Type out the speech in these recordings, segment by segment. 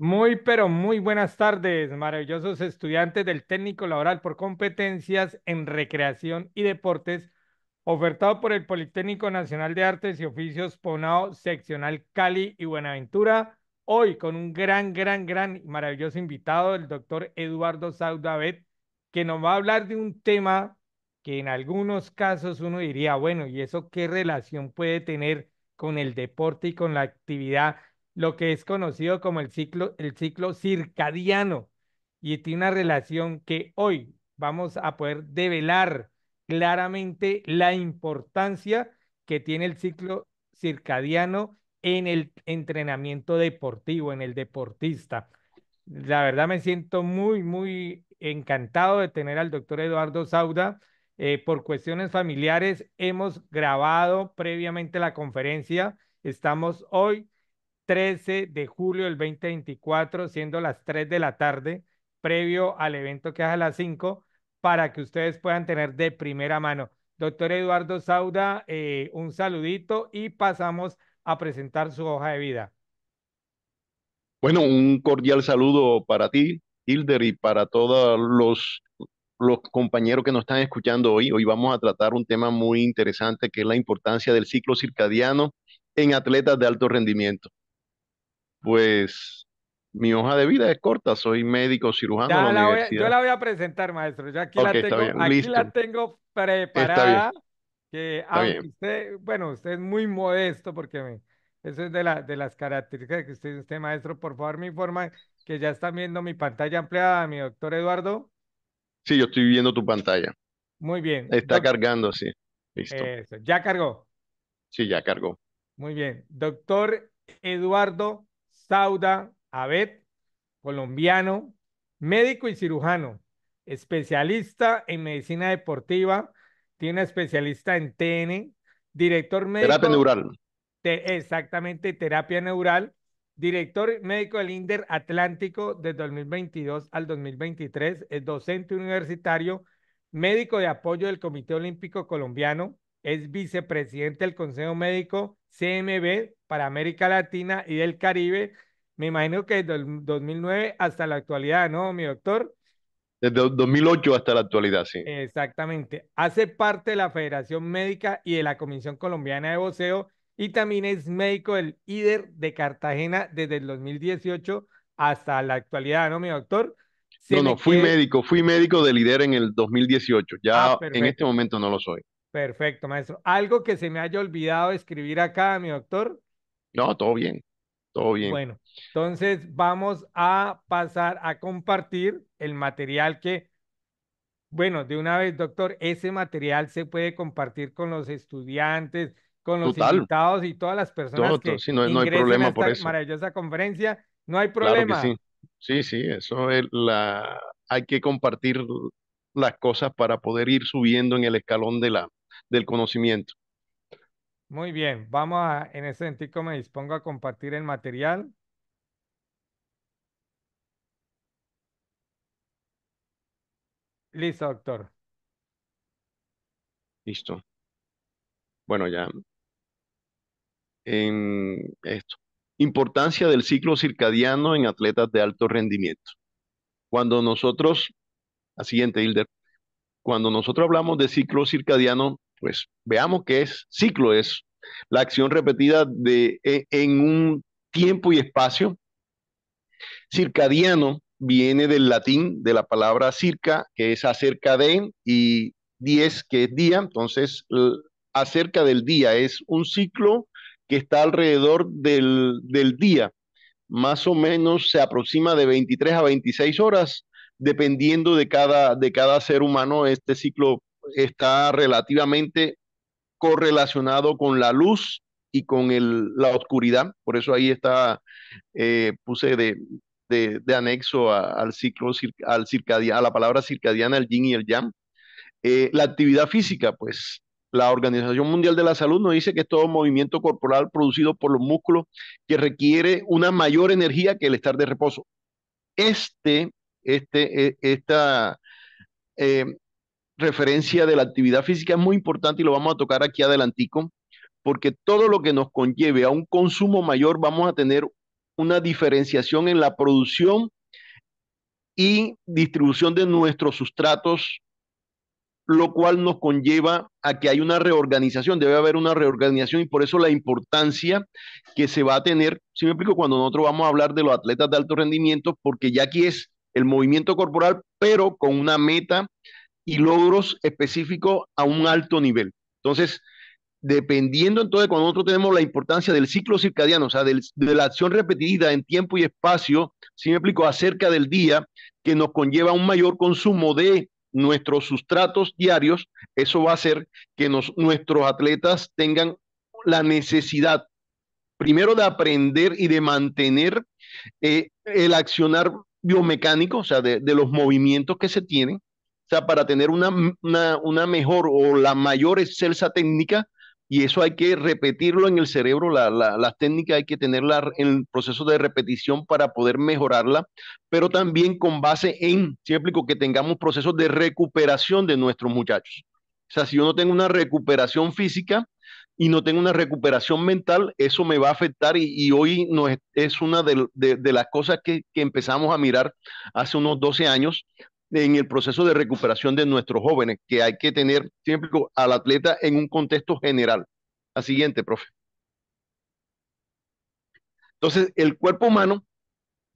Muy, pero muy buenas tardes, maravillosos estudiantes del técnico laboral por competencias en recreación y deportes, ofertado por el Politécnico Nacional de Artes y Oficios Ponao, seccional Cali y Buenaventura. Hoy con un gran, gran, gran y maravilloso invitado, el doctor Eduardo Saudavet, que nos va a hablar de un tema que en algunos casos uno diría, bueno, ¿y eso qué relación puede tener con el deporte y con la actividad? lo que es conocido como el ciclo, el ciclo circadiano y tiene una relación que hoy vamos a poder develar claramente la importancia que tiene el ciclo circadiano en el entrenamiento deportivo, en el deportista. La verdad me siento muy, muy encantado de tener al doctor Eduardo Sauda. Eh, por cuestiones familiares hemos grabado previamente la conferencia. Estamos hoy 13 de julio del 2024, siendo las 3 de la tarde, previo al evento que es a las 5, para que ustedes puedan tener de primera mano. Doctor Eduardo Sauda, eh, un saludito y pasamos a presentar su hoja de vida. Bueno, un cordial saludo para ti, Hilder, y para todos los, los compañeros que nos están escuchando hoy. Hoy vamos a tratar un tema muy interesante que es la importancia del ciclo circadiano en atletas de alto rendimiento pues mi hoja de vida es corta, soy médico cirujano. la yo la voy a presentar, maestro. Ya aquí, la, tengo, aquí la tengo preparada. Que usted, bueno, usted es muy modesto porque eso es de, la, de las características que usted, usted, maestro, por favor me informa que ya están viendo mi pantalla ampliada, mi doctor Eduardo. Sí, yo estoy viendo tu pantalla. Muy bien. Está cargando, sí. Listo. ¿Ya cargó? Sí, ya cargó. Muy bien. Doctor Eduardo Sauda Abed, colombiano, médico y cirujano, especialista en medicina deportiva, tiene especialista en TN, director médico. Terapia neural. exactamente, terapia neural, director médico del INDER Atlántico de 2022 al 2023, es docente universitario, médico de apoyo del Comité Olímpico Colombiano, es vicepresidente del Consejo Médico CMB para América Latina y del Caribe me imagino que desde el 2009 hasta la actualidad, ¿no, mi doctor? Desde 2008 hasta la actualidad, sí. Exactamente. Hace parte de la Federación Médica y de la Comisión Colombiana de Boceo y también es médico del IDER de Cartagena desde el 2018 hasta la actualidad, ¿no, mi doctor? no, no, fui médico, fui médico del líder en el 2018. Ya ah, en este momento no lo soy. Perfecto, maestro. ¿Algo que se me haya olvidado escribir acá, mi doctor? No, todo bien bien. Bueno, entonces vamos a pasar a compartir el material que, bueno, de una vez, doctor, ese material se puede compartir con los estudiantes, con los invitados y todas las personas que no, hay problema esta maravillosa conferencia. No hay problema. sí. sí. sí, eso es la... Hay que compartir las cosas para poder ir subiendo en el escalón de la, del conocimiento. Muy bien, vamos a, en ese sentido me dispongo a compartir el material. Listo, doctor. Listo. Bueno, ya. En esto. Importancia del ciclo circadiano en atletas de alto rendimiento. Cuando nosotros, la siguiente, Hilder, cuando nosotros hablamos de ciclo circadiano, pues veamos qué es ciclo, es la acción repetida de, e, en un tiempo y espacio. Circadiano viene del latín, de la palabra circa, que es acerca de, y 10, que es día. Entonces, acerca del día es un ciclo que está alrededor del, día. Más o menos se aproxima de 23 a 26 horas, dependiendo de cada, de cada ser humano, este ciclo está relativamente correlacionado con la luz y con el, la oscuridad. Por eso ahí está, eh, puse de, de, anexo al ciclo, al a la palabra circadiana, el yin y el yang. Eh, la actividad física, pues la Organización Mundial de la Salud nos dice que es todo movimiento corporal producido por los músculos que requiere una mayor energía que el estar de reposo. Este, este, e, esta, eh, referencia de la actividad física es muy importante y lo vamos a tocar aquí adelantico, porque todo lo que nos conlleve a un consumo mayor vamos a tener una diferenciación en la producción y distribución de nuestros sustratos, lo cual nos conlleva a que hay una reorganización, debe haber una reorganización y por eso la importancia que se va a tener, si me explico, cuando nosotros vamos a hablar de los atletas de alto rendimiento, porque ya aquí es el movimiento corporal, pero con una meta y logros específicos a un alto nivel. Entonces, dependiendo entonces cuando nosotros tenemos la importancia del ciclo circadiano, o sea, de la acción repetida en tiempo y espacio, si me explico, acerca del día, que nos conlleva un mayor consumo de nuestros sustratos diarios, eso va a hacer que nos, nuestros atletas tengan la necesidad, primero, de aprender y de mantener eh, el accionar biomecánico, o sea, de los movimientos que se tienen, sea, para tener una, mejor o la mayor excelsa técnica, y eso hay que repetirlo en el cerebro, la, la, las técnicas hay que tenerla en el proceso de repetición para poder mejorarla, pero también con base en, siempre que tengamos procesos de recuperación de nuestros muchachos. O sea, si yo no tengo una recuperación física y no tengo una recuperación mental, eso me va a afectar y, hoy no es, una de, las cosas que, que empezamos a mirar hace unos 12 años en el proceso de recuperación de nuestros jóvenes, que hay que tener siempre al atleta en un contexto general. La siguiente, profe. Entonces, el cuerpo humano,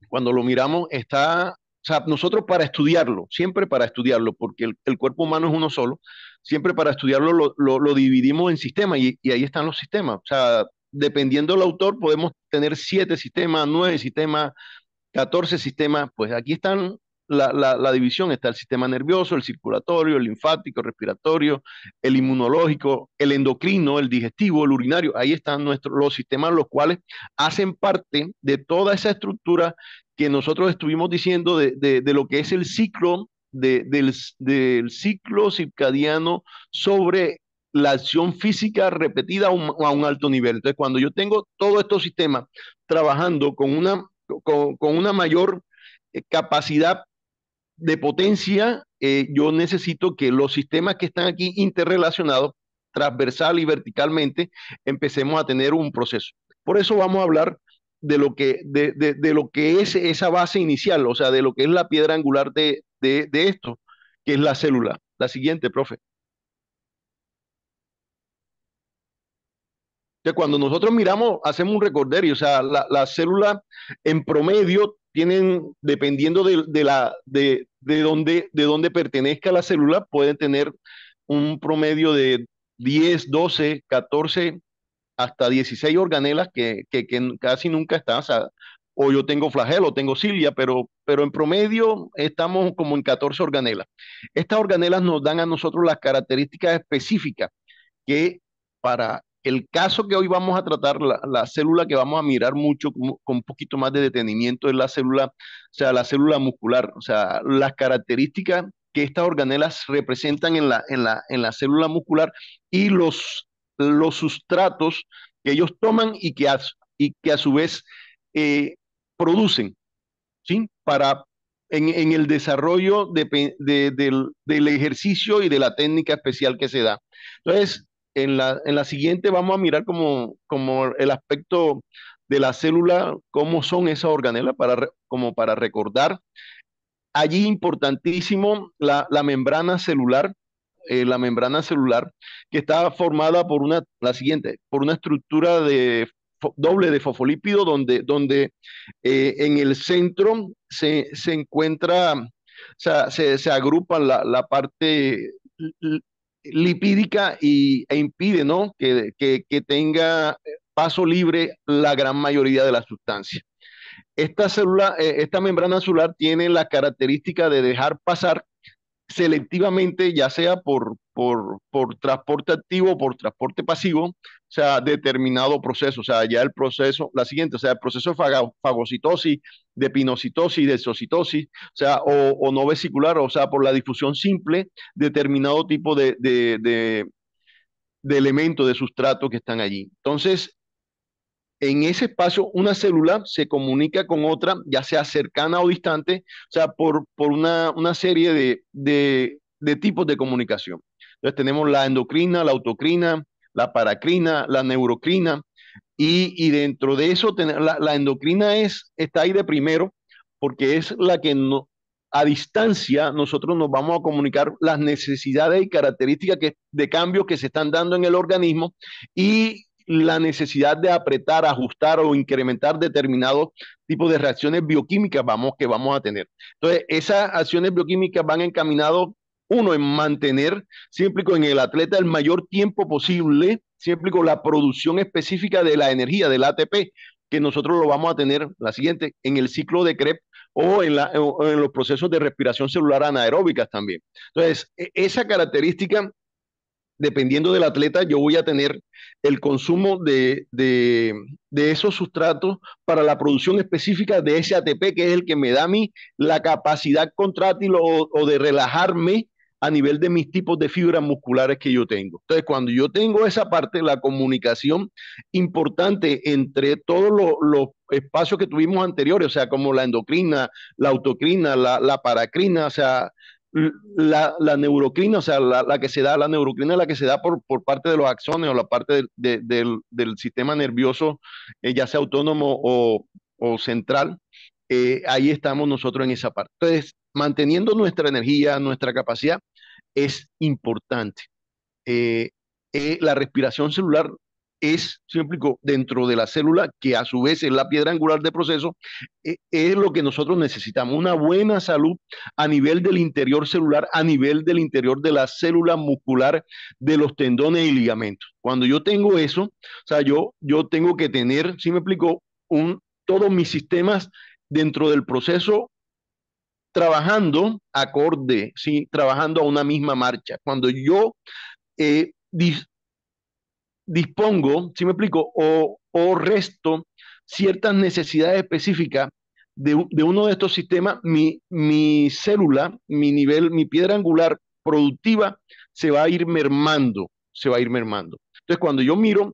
cuando lo miramos, está, o sea, nosotros para estudiarlo, siempre para estudiarlo, porque el, cuerpo humano es uno solo, siempre para estudiarlo lo, dividimos en sistemas y, ahí están los sistemas. O sea, dependiendo del autor, podemos tener siete sistemas, nueve sistemas, catorce sistemas, pues aquí están la, división, está el sistema nervioso, el circulatorio, el linfático, el respiratorio, el inmunológico, el endocrino, el digestivo, el urinario. Ahí están nuestros, los sistemas los cuales hacen parte de toda esa estructura que nosotros estuvimos diciendo de, lo que es el ciclo del, ciclo circadiano sobre la acción física repetida a un, alto nivel. Entonces, cuando yo tengo todos estos sistemas trabajando con una, con, con una mayor eh, capacidad de potencia, eh, yo necesito que los sistemas que están aquí interrelacionados, transversal y verticalmente, empecemos a tener un proceso. Por eso vamos a hablar de lo que, de, lo que es esa base inicial, o sea, de lo que es la piedra angular de, de, esto, que es la célula. La siguiente, profe. que cuando nosotros miramos, hacemos un recorderio, o sea, la, la, célula en promedio tienen, dependiendo de, de la, de, de, dónde, de pertenezca la célula, pueden tener un promedio de 10, 12, 14, hasta 16 organelas que, casi nunca están. O, yo tengo flagelo, tengo cilia, pero, pero en promedio estamos como en 14 organelas. Estas organelas nos dan a nosotros las características específicas que para el caso que hoy vamos a tratar, la, célula que vamos a mirar mucho con, un poquito más de detenimiento es la célula, o sea, la célula muscular, o sea, las características que estas organelas representan en la, en la, en la célula muscular y los, los sustratos que ellos toman y que a, y que a su vez eh, producen, ¿sí? Para, en, el desarrollo del, del, ejercicio y de la técnica especial que se da. Entonces, en la, siguiente vamos a mirar como, como el aspecto de la célula, cómo son esas organelas, para, como para recordar. Allí importantísimo la, membrana celular, eh, la membrana celular, que está formada por una, la siguiente, por una estructura de doble de fosfolípido, donde, donde eh, en el centro se, encuentra, o sea, se, se agrupa la, la parte lipídica y, e impide ¿no? que, tenga eh, paso libre la gran mayoría de las sustancias. Esta, célula, eh, esta membrana celular tiene la característica de dejar pasar selectivamente, ya sea por, por, por transporte activo o por transporte pasivo, o sea, determinado proceso, o sea, ya el proceso, la siguiente, o sea, el proceso de fagocitosis, de pinocitosis, de exocitosis, o sea, o, no vesicular, o sea, por la difusión simple, determinado tipo de, elementos, de sustrato que están allí. Entonces, en ese espacio una célula se comunica con otra, ya sea cercana o distante, o sea, por, una, serie de, tipos de comunicación. Entonces tenemos la endocrina, la autocrina, la paracrina, la neurocrina, y, dentro de eso, tener, la, endocrina es, está ahí de primero, porque es la que a distancia nosotros nos vamos a comunicar las necesidades y características de cambios que se están dando en el organismo y la necesidad de apretar, ajustar o incrementar determinados tipos de reacciones bioquímicas vamos, que vamos a tener. Entonces, esas acciones bioquímicas van encaminadas, uno, en mantener, siempre con el atleta el mayor tiempo posible siempre con La producción específica de la energía del ATP, que nosotros lo vamos a tener, la siguiente, en el ciclo de Krebs o en, los procesos de respiración celular anaeróbicas también. Entonces, e, esa característica, dependiendo del atleta, yo voy a tener el consumo de, esos sustratos para la producción específica de ese ATP, que es el que me da a mí la capacidad contrátil o de relajarme a nivel de mis tipos de fibras musculares que yo tengo. Entonces, cuando yo tengo esa parte, la comunicación importante entre todos los, espacios que tuvimos anteriores, o sea, como la endocrina, la autocrina, la, paracrina, o sea, la, neurocrina, o sea, la, que se da, la neurocrina es la que se da por, por parte de los axones o la parte del, sistema nervioso, eh, ya sea autónomo o, central, eh, ahí estamos nosotros en esa parte. Entonces, manteniendo nuestra energía, nuestra capacidad, es importante. Eh, eh, la respiración celular es, me explico, dentro de la célula, que a su vez es la piedra angular del proceso, eh, es lo que nosotros necesitamos, una buena salud a nivel del interior celular, a nivel del interior de la célula muscular, de los tendones y ligamentos. Cuando yo tengo eso, o sea, yo, yo tengo que tener, si me explico, un, todos mis sistemas dentro del proceso trabajando acorde, ¿sí? trabajando a una misma marcha. Cuando yo eh, dispongo, si me explico, o, o, resto ciertas necesidades específicas de, uno de estos sistemas, mi, mi, célula, mi nivel, mi piedra angular productiva se va a ir mermando, se va a ir mermando. Entonces, cuando yo miro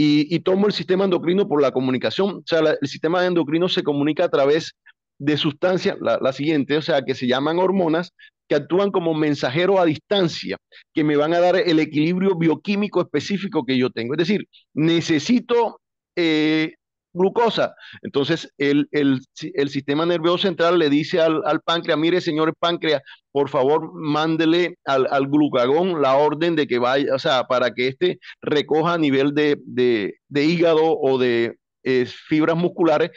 y, tomo el sistema endocrino por la comunicación, o sea, el sistema endocrino se comunica a través de sustancia, la, siguiente, o sea, que se llaman hormonas, que actúan como mensajero a distancia, que me van a dar el equilibrio bioquímico específico que yo tengo. Es decir, necesito eh, glucosa. Entonces, el, el, sistema nervioso central le dice al, páncreas, mire, señor páncreas, por favor, mándele al, glucagón la orden de que vaya, o sea, para que éste recoja a nivel de, de, de hígado o de, fibras musculares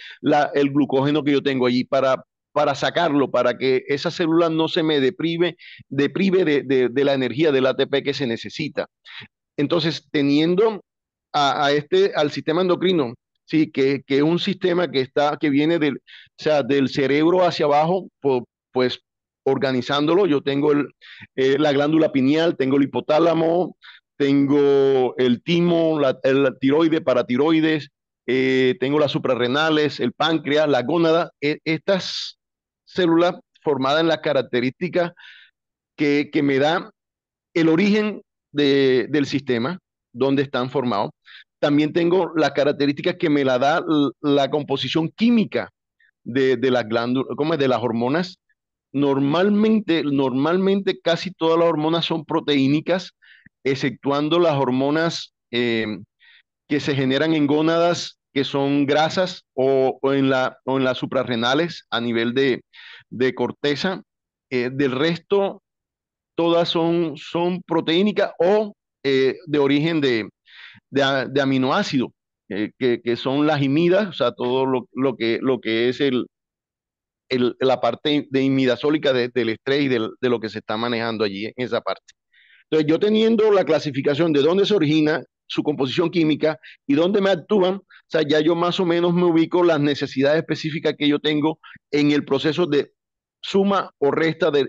el glucógeno que yo tengo allí para, para sacarlo, para que esa célula no se me deprive, de, la energía del ATP que se necesita. Entonces, teniendo a, este, al sistema endocrino, sí, que, es un sistema que está, que viene del, sea, del cerebro hacia abajo, pues, organizándolo, yo tengo eh, la glándula pineal, tengo el hipotálamo, tengo el timo, la, el tiroide, paratiroides, eh, tengo las suprarrenales, el páncreas, la gónada, eh, estas células formadas en la característica que, me da el origen del sistema, donde están formados. También tengo la característica que me la da la composición química de, las glándulas, como De las hormonas. Normalmente, normalmente casi todas las hormonas son proteínicas, exceptuando las hormonas eh, que se generan en gónadas que son grasas o, en, la, o en las suprarrenales a nivel de, de corteza. Eh, del resto, todas son, son proteínicas o eh, de origen de, de, de aminoácidos, eh, que, que, son las imidas, o sea, todo lo, lo que, lo que es el, el, la parte de imidasólica del estrés y de lo que se está manejando allí en esa parte. Entonces, yo teniendo la clasificación de dónde se origina, su composición química y dónde me actúan, o sea, ya yo más o menos me ubico las necesidades específicas que yo tengo en el proceso de suma o resta de,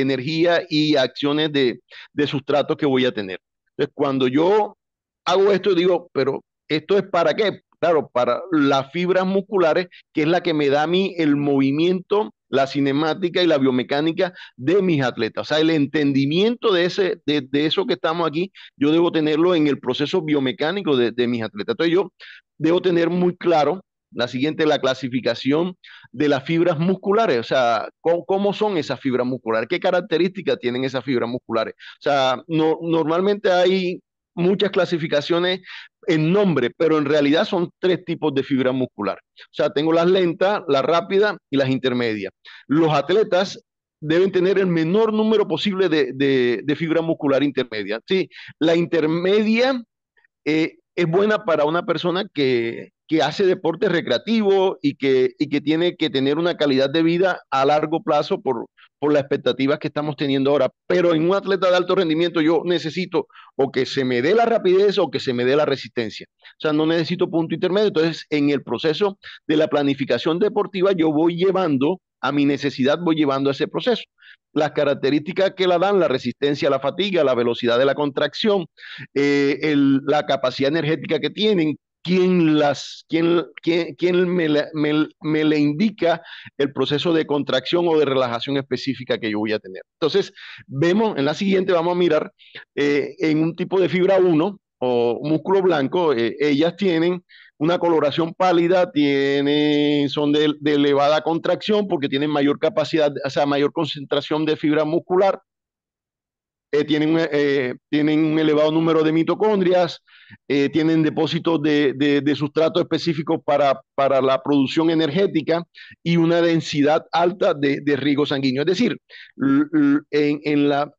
energía y acciones de, de sustratos que voy a tener. Entonces, cuando yo hago esto, digo, pero ¿esto es para qué? Claro, para las fibras musculares, que es la que me da a mí el movimiento la cinemática y la biomecánica de mis atletas. O sea, el entendimiento de, ese, de, eso que estamos aquí, yo debo tenerlo en el proceso biomecánico de, mis atletas. Entonces yo debo tener muy claro la siguiente, la clasificación de las fibras musculares, o sea, ¿cómo, son esas fibras musculares? ¿Qué características tienen esas fibras musculares? O sea, normalmente hay muchas clasificaciones en nombre, pero en realidad son tres tipos de fibra muscular. O sea, tengo las lentas, las rápidas y las intermedias. Los atletas deben tener el menor número posible de, de, de fibra muscular intermedia. Sí, la intermedia eh, es buena para una persona que que hace deporte recreativo y que, que tiene que tener una calidad de vida a largo plazo por, por las expectativas que estamos teniendo ahora. Pero en un atleta de alto rendimiento yo necesito o que se me dé la rapidez o que se me dé la resistencia. O sea, no necesito punto intermedio. Entonces, en el proceso de la planificación deportiva yo voy llevando a mi necesidad, voy llevando a ese proceso. Las características que la dan, la resistencia a la fatiga, la velocidad de la contracción, eh, la capacidad energética que tienen, ¿Quién las, quién, me, le indica el proceso de contracción o de relajación específica que yo voy a tener. Entonces, vemos, en la siguiente vamos a mirar eh, en un tipo de fibra 1 o músculo blanco, eh, ellas tienen una coloración pálida, tienen, son de, de elevada contracción porque tienen mayor capacidad, o sea, mayor concentración de fibra muscular eh, eh, eh, tienen, un elevado número de mitocondrias, tienen depósitos de, sustrato de específicos para, la producción energética y una densidad alta de, riego sanguíneo. Es decir, en, la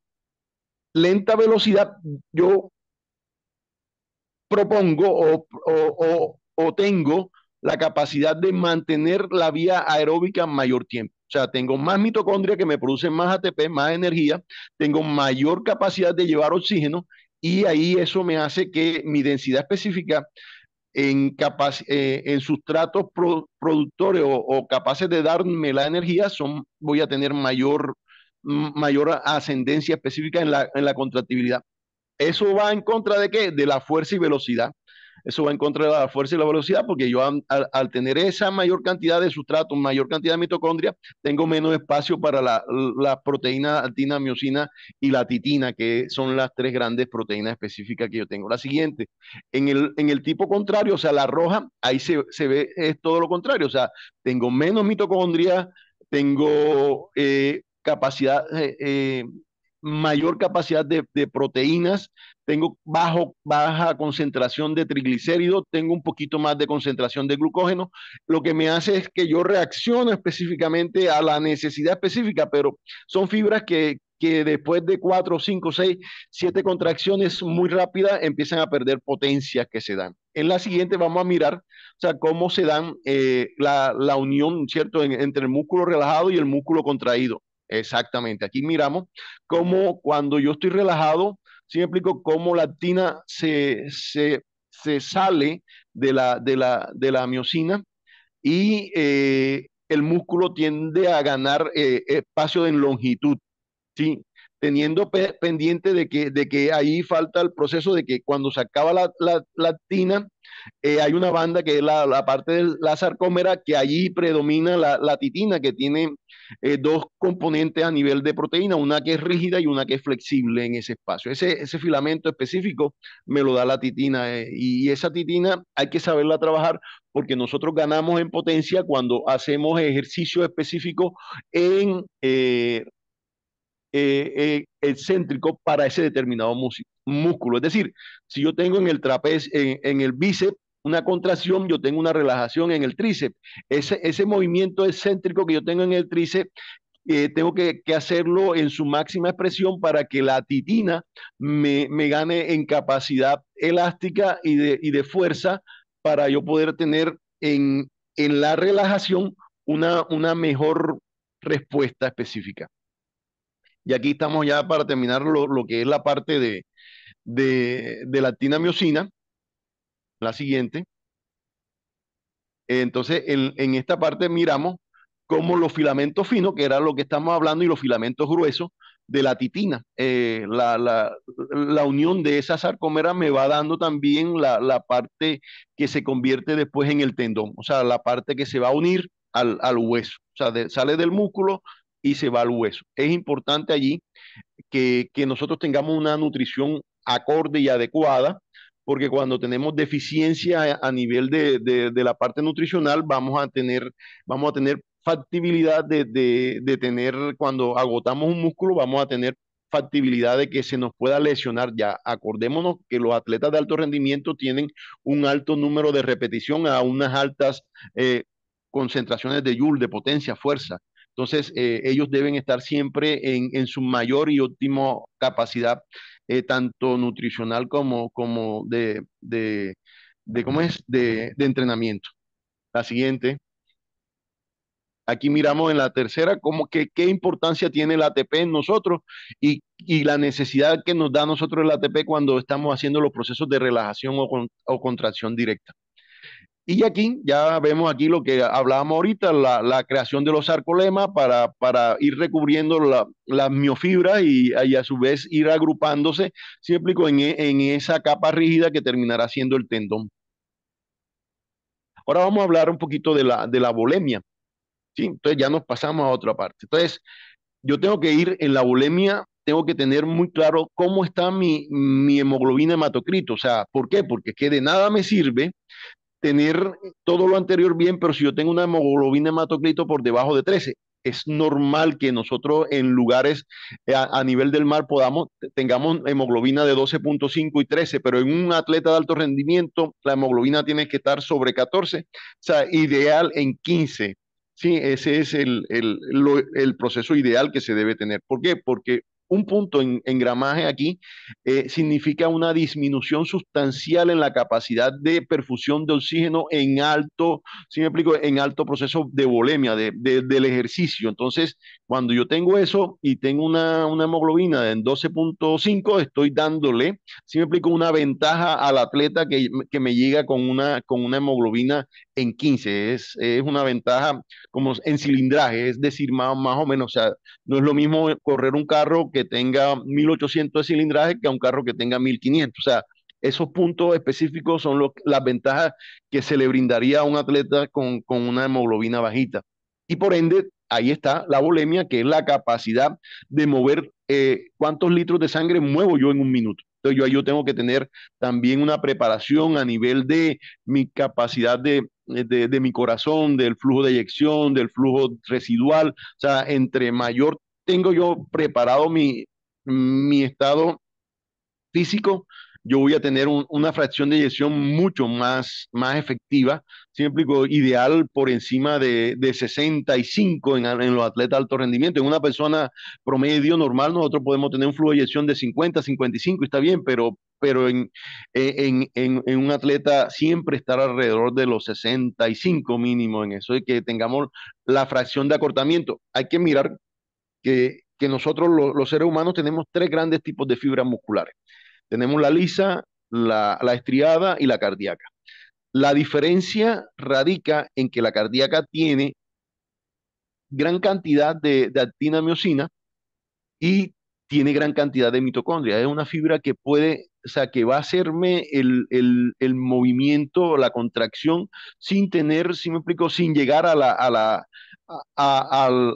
lenta velocidad yo propongo o tengo la capacidad de mantener la vía aeróbica mayor tiempo sea, tengo más mitocondria que me producen más ATP, más energía, tengo mayor capacidad de llevar oxígeno y ahí eso me hace que mi densidad específica en, eh, en sustratos productores o, capaces de darme la energía, son, voy a tener mayor, mayor ascendencia específica en la, en la contractibilidad. Eso va en contra de qué? De la fuerza y velocidad eso va en contra de la fuerza y la velocidad, porque yo al, tener esa mayor cantidad de sustrato, mayor cantidad de mitocondria, tengo menos espacio para la, la proteína altina, miocina y la titina, que son las tres grandes proteínas específicas que yo tengo. La siguiente, en el, en el tipo contrario, o sea, la roja, ahí se, ve, es todo lo contrario, o sea, tengo menos mitocondria, tengo eh, capacidad, eh, eh, mayor capacidad de, proteínas, tengo bajo, baja concentración de triglicéridos, tengo un poquito más de concentración de glucógeno, lo que me hace es que yo reacciono específicamente a la necesidad específica, pero son fibras que, después de cuatro cinco seis siete contracciones muy rápidas empiezan a perder potencia que se dan. En la siguiente vamos a mirar sea, cómo se dan eh, la, unión ¿cierto? entre el músculo relajado y el músculo contraído. Exactamente. Aquí miramos cómo cuando yo estoy relajado, si me explico cómo la tina se, sale de la, de la, de miocina y eh, el músculo tiende a ganar eh, espacio en longitud. ¿sí? teniendo pendiente de que, de que ahí falta el proceso de que cuando se acaba la, la, tina, eh, hay una banda que es la, parte de la sarcómera, que allí predomina la, titina, que tiene eh, dos componentes a nivel de proteína, una que es rígida y una que es flexible en ese espacio. Ese, ese filamento específico me lo da la titina eh, y esa titina hay que saberla trabajar porque nosotros ganamos en potencia cuando hacemos ejercicio específico en eh, eh, excéntrico para ese determinado músculo. Es decir, si yo tengo en el trapez, en, el bíceps, una contracción, yo tengo una relajación en el tríceps. Ese, ese movimiento excéntrico que yo tengo en el tríceps eh, tengo que, hacerlo en su máxima expresión para que la titina me, me gane en capacidad elástica y de, y de, fuerza para yo poder tener en, en la relajación una, una mejor respuesta específica. Y aquí estamos ya para terminar lo, que es la parte de, de, de actina miocina, la siguiente. Entonces, en, esta parte miramos cómo los filamentos finos, que era lo que estamos hablando, y los filamentos gruesos de la titina, eh, la, la, unión de esa sarcómera me va dando también la, la, parte que se convierte después en el tendón, o sea, la parte que se va a unir al, al hueso, o sea, sale del músculo, y se va al Es importante allí que, nosotros tengamos una nutrición acorde y adecuada, porque cuando tenemos deficiencia a nivel de, la parte nutricional, vamos a tener, vamos a tener factibilidad de, tener, cuando agotamos un músculo, vamos a tener factibilidad de que se nos pueda lesionar ya. Acordémonos que los atletas de alto rendimiento tienen un alto número de repetición a unas altas eh, concentraciones de joule, de potencia, fuerza. Entonces, eh, ellos deben estar siempre en, su mayor y óptima capacidad, eh, tanto nutricional como, como de, de, ¿cómo es? De, entrenamiento. La siguiente. Aquí miramos en la tercera como que qué importancia tiene el ATP en nosotros y, y, la necesidad que nos da nosotros el ATP cuando estamos haciendo los procesos de relajación o contracción directa. Y aquí ya vemos aquí lo que hablábamos ahorita, la, creación de los sarcolemas para, para ir recubriendo la, las miofibras y, y, a su vez ir agrupándose, si en, en esa capa rígida que terminará siendo el tendón. Ahora vamos a hablar un poquito de la, de la ¿sí? Entonces ya nos pasamos a otra parte. Entonces, yo tengo que ir en la bolemia, tengo que tener muy claro cómo está mi, mi hemoglobina hematocrito. O sea, ¿por qué? Porque es que de nada me sirve tener todo lo anterior bien, pero si yo tengo una hemoglobina hematocrito por debajo de 13, es normal que nosotros en lugares eh, a, nivel del mar podamos tengamos hemoglobina de 12.5 y 13, pero en un atleta de alto rendimiento la hemoglobina tiene que estar sobre 14, o sea, ideal en 15. Sí, ese es el, el proceso ideal que se debe tener. ¿Por qué? Porque un punto en, gramaje aquí eh, significa una disminución sustancial en la capacidad de perfusión de oxígeno en alto, si me explico, en alto proceso de volemia, de, del ejercicio. Entonces, cuando yo tengo eso y tengo una, una hemoglobina en 12.5, estoy dándole, si me explico, una ventaja al atleta que, que me llega con una, con una hemoglobina en 15. Es, es una ventaja como en cilindraje, es decir, más, más o menos, o sea, no es lo mismo correr un carro que tenga 1800 de cilindraje que a un carro que tenga 1500. O sea, esos puntos específicos son las ventajas que se le brindaría a un atleta con, una hemoglobina bajita. Y por ende, ahí está la volemia, que es la capacidad de mover eh, cuántos litros de sangre muevo yo en un minuto. Entonces yo, yo tengo que tener también una preparación a nivel de mi capacidad de, de mi corazón, del flujo de eyección, del flujo residual. O sea, entre mayor tengo yo preparado mi, estado físico, yo voy a tener una fracción de eyección mucho más, más efectiva, siempre ideal por encima de, 65 en, los atletas de alto rendimiento. En una persona promedio normal, nosotros podemos tener un flujo de eyección de 50, 55, está bien, pero, pero eh, en, en, en, un atleta siempre estar alrededor de los 65 mínimo en eso, y que tengamos la fracción de acortamiento. Hay que mirar que, nosotros los seres humanos tenemos tres grandes tipos de fibras musculares. Tenemos la lisa, la, estriada y la cardíaca. La diferencia radica en que la cardíaca tiene gran cantidad de, de actina miocina y tiene gran cantidad de mitocondria. Es una fibra que puede, o sea, que va a hacerme el, movimiento, la contracción, sin tener, si me explico, sin llegar a la, a la, al,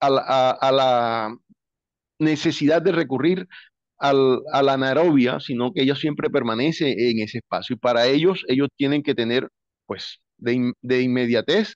a la, necesidad de recurrir a la anaerobia, sino que ella siempre permanece en ese espacio. Y para ellos, ellos tienen que tener, pues, de, inmediatez,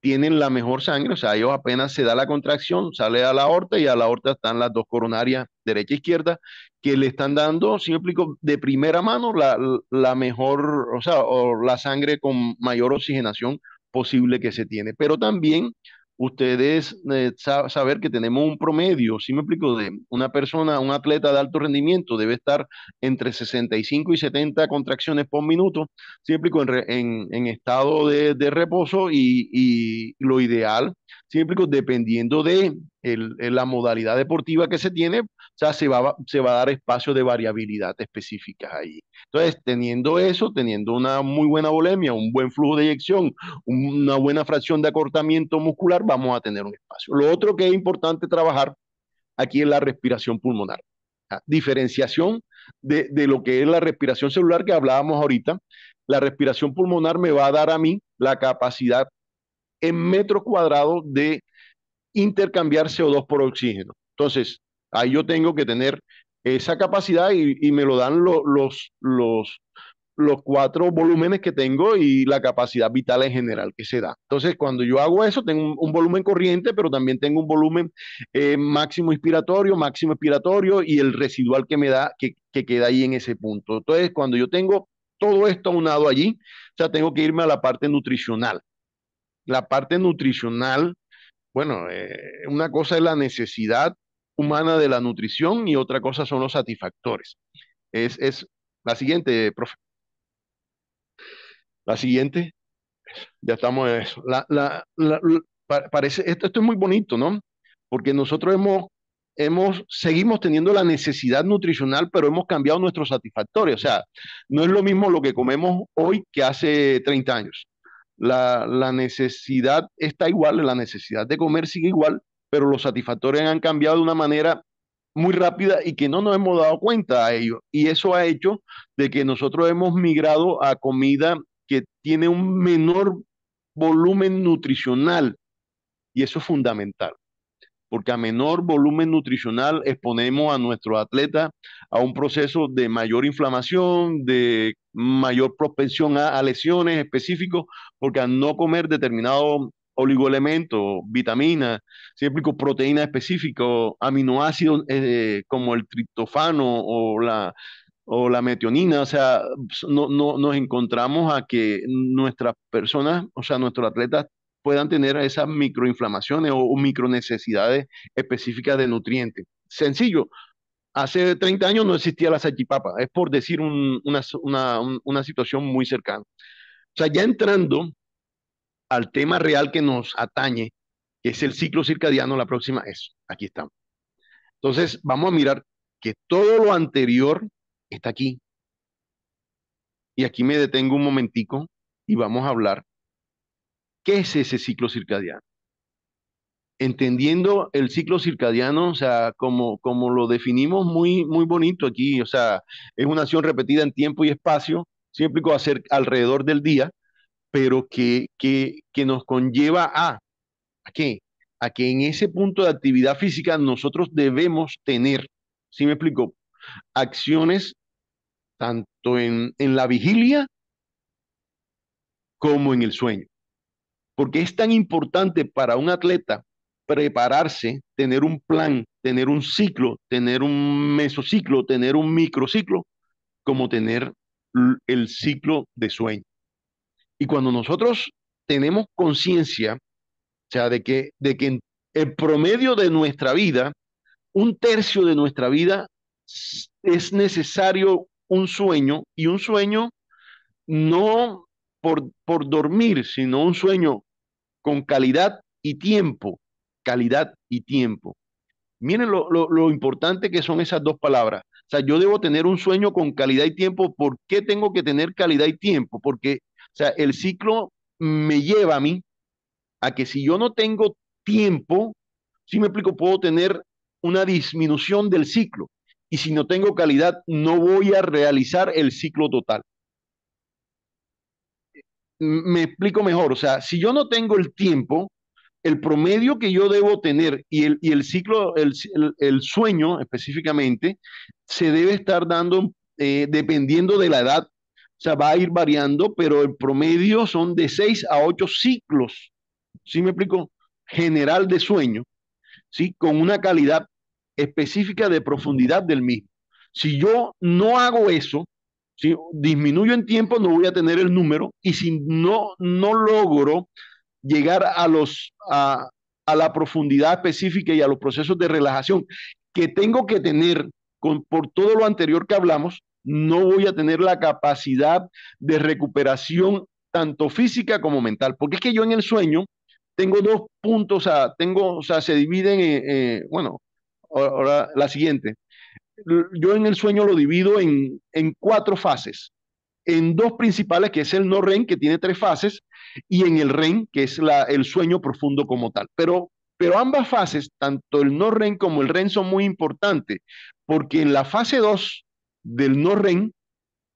tienen la mejor sangre, o sea, ellos apenas se da la contracción, sale a la aorta y a la aorta están las dos coronarias, derecha e izquierda, que le están dando, si explico, de primera mano la, la mejor, o sea, o la sangre con mayor oxigenación posible que se tiene. Pero también ustedes eh, saben saber que tenemos un promedio, si me explico, de una persona, un atleta de alto rendimiento debe estar entre 65 y 70 contracciones por minuto, si explico, en, estado de, reposo y, lo ideal, si dependiendo de la modalidad deportiva que se tiene, o sea, se va, se va a dar espacio de variabilidad específica ahí. Entonces, teniendo eso, teniendo una muy buena volemia, un buen flujo de eyección, una buena fracción de acortamiento muscular, vamos a tener un espacio. Lo otro que es importante trabajar aquí es la respiración pulmonar. Diferenciación de, de lo que es la respiración celular que hablábamos ahorita. La respiración pulmonar me va a dar a mí la capacidad en metros cuadrados de intercambiar CO2 por oxígeno. Entonces, ahí yo tengo que tener esa capacidad y, me lo dan los, los, los cuatro volúmenes que tengo y la capacidad vital en general que se da. Entonces, cuando yo hago eso, tengo un, volumen corriente, pero también tengo un volumen eh, máximo inspiratorio, máximo expiratorio y el residual que me da, que, que queda ahí en ese punto. Entonces, cuando yo tengo todo esto aunado allí, o sea, tengo que irme a la parte nutricional. La parte nutricional bueno, eh, una cosa es la necesidad humana de la nutrición y otra cosa son los satisfactores. Es, es la siguiente, profe. La siguiente, ya estamos en eso. La, la, parece, esto, esto es muy bonito, ¿no? Porque nosotros hemos Hemos, seguimos teniendo la necesidad nutricional, pero hemos cambiado nuestros satisfactores. O sea, no es lo mismo lo que comemos hoy que hace 30 años. La, necesidad está igual, la necesidad de comer sigue igual, pero los satisfactores han cambiado de una manera muy rápida y que no nos hemos dado cuenta a ello. Y eso ha hecho de que nosotros hemos migrado a comida que tiene un menor volumen nutricional. Y eso es fundamental porque a menor volumen nutricional exponemos a nuestro atleta a un proceso de mayor inflamación, de mayor propensión a, lesiones específicas, porque al no comer determinado oligoelementos, vitaminas, siempre con proteínas específicas, aminoácidos eh, como el triptofano o la, o la metionina, o sea, no, no, nos encontramos a que nuestras personas, o sea, nuestros atletas puedan tener esas microinflamaciones o, micro micronecesidades específicas de nutrientes. Sencillo, hace 30 años no existía la salchipapa, es por decir una, una, una situación muy cercana. O sea, ya entrando al tema real que nos atañe, que es el ciclo circadiano, la próxima es, aquí estamos. Entonces, vamos a mirar que todo lo anterior está aquí. Y aquí me detengo un momentico y vamos a hablar ¿Qué es ese ciclo circadiano? Entendiendo el ciclo circadiano, o sea, como, como lo definimos muy, muy bonito aquí, o sea, es una acción repetida en tiempo y espacio, siempre va a ser alrededor del día, pero que, que, que nos conlleva a, ¿a qué? A que en ese punto de actividad física nosotros debemos tener, si me explico? Acciones tanto en, en la vigilia como en el sueño porque es tan importante para un atleta prepararse, tener un plan, tener un ciclo, tener un mesociclo, tener un microciclo, como tener el ciclo de sueño. Y cuando nosotros tenemos conciencia, o sea, de que, de que en el promedio de nuestra vida, un tercio de nuestra vida es necesario un sueño y un sueño no por, por dormir, sino un sueño con calidad y tiempo, calidad y tiempo. Miren lo, importante que son esas dos palabras. O sea, yo debo tener un sueño con calidad y tiempo. ¿Por qué tengo que tener calidad y tiempo? Porque, o sea, el ciclo me lleva a mí a que si yo no tengo tiempo, si me explico, puedo tener una disminución del ciclo. Y si no tengo calidad, no voy a realizar el ciclo total me explico mejor, o sea, si yo no tengo el tiempo, el promedio que yo debo tener y el, el ciclo, el, sueño específicamente, se debe estar dando eh, dependiendo de la edad. O sea, va a ir variando, pero el promedio son de 6 a 8 ciclos, ¿sí me explico? General de sueño, ¿sí? Con una calidad específica de profundidad del mismo. Si yo no hago eso, si disminuyo en tiempo, no voy a tener el número. Y si no, no logro llegar a, los, a, la profundidad específica y a los procesos de relajación que tengo que tener con, por todo lo anterior que hablamos, no voy a tener la capacidad de recuperación tanto física como mental. Porque es que yo en el sueño tengo dos puntos, o sea, tengo, o sea, se dividen, eh, eh, bueno, ahora la siguiente yo en el sueño lo divido en, en cuatro fases, en dos principales, que es el no REM, que tiene tres fases, y en el REM, que es la, el sueño profundo como tal. Pero, pero ambas fases, tanto el no REM como el REM, son muy importantes, porque en la fase 2 del no REM,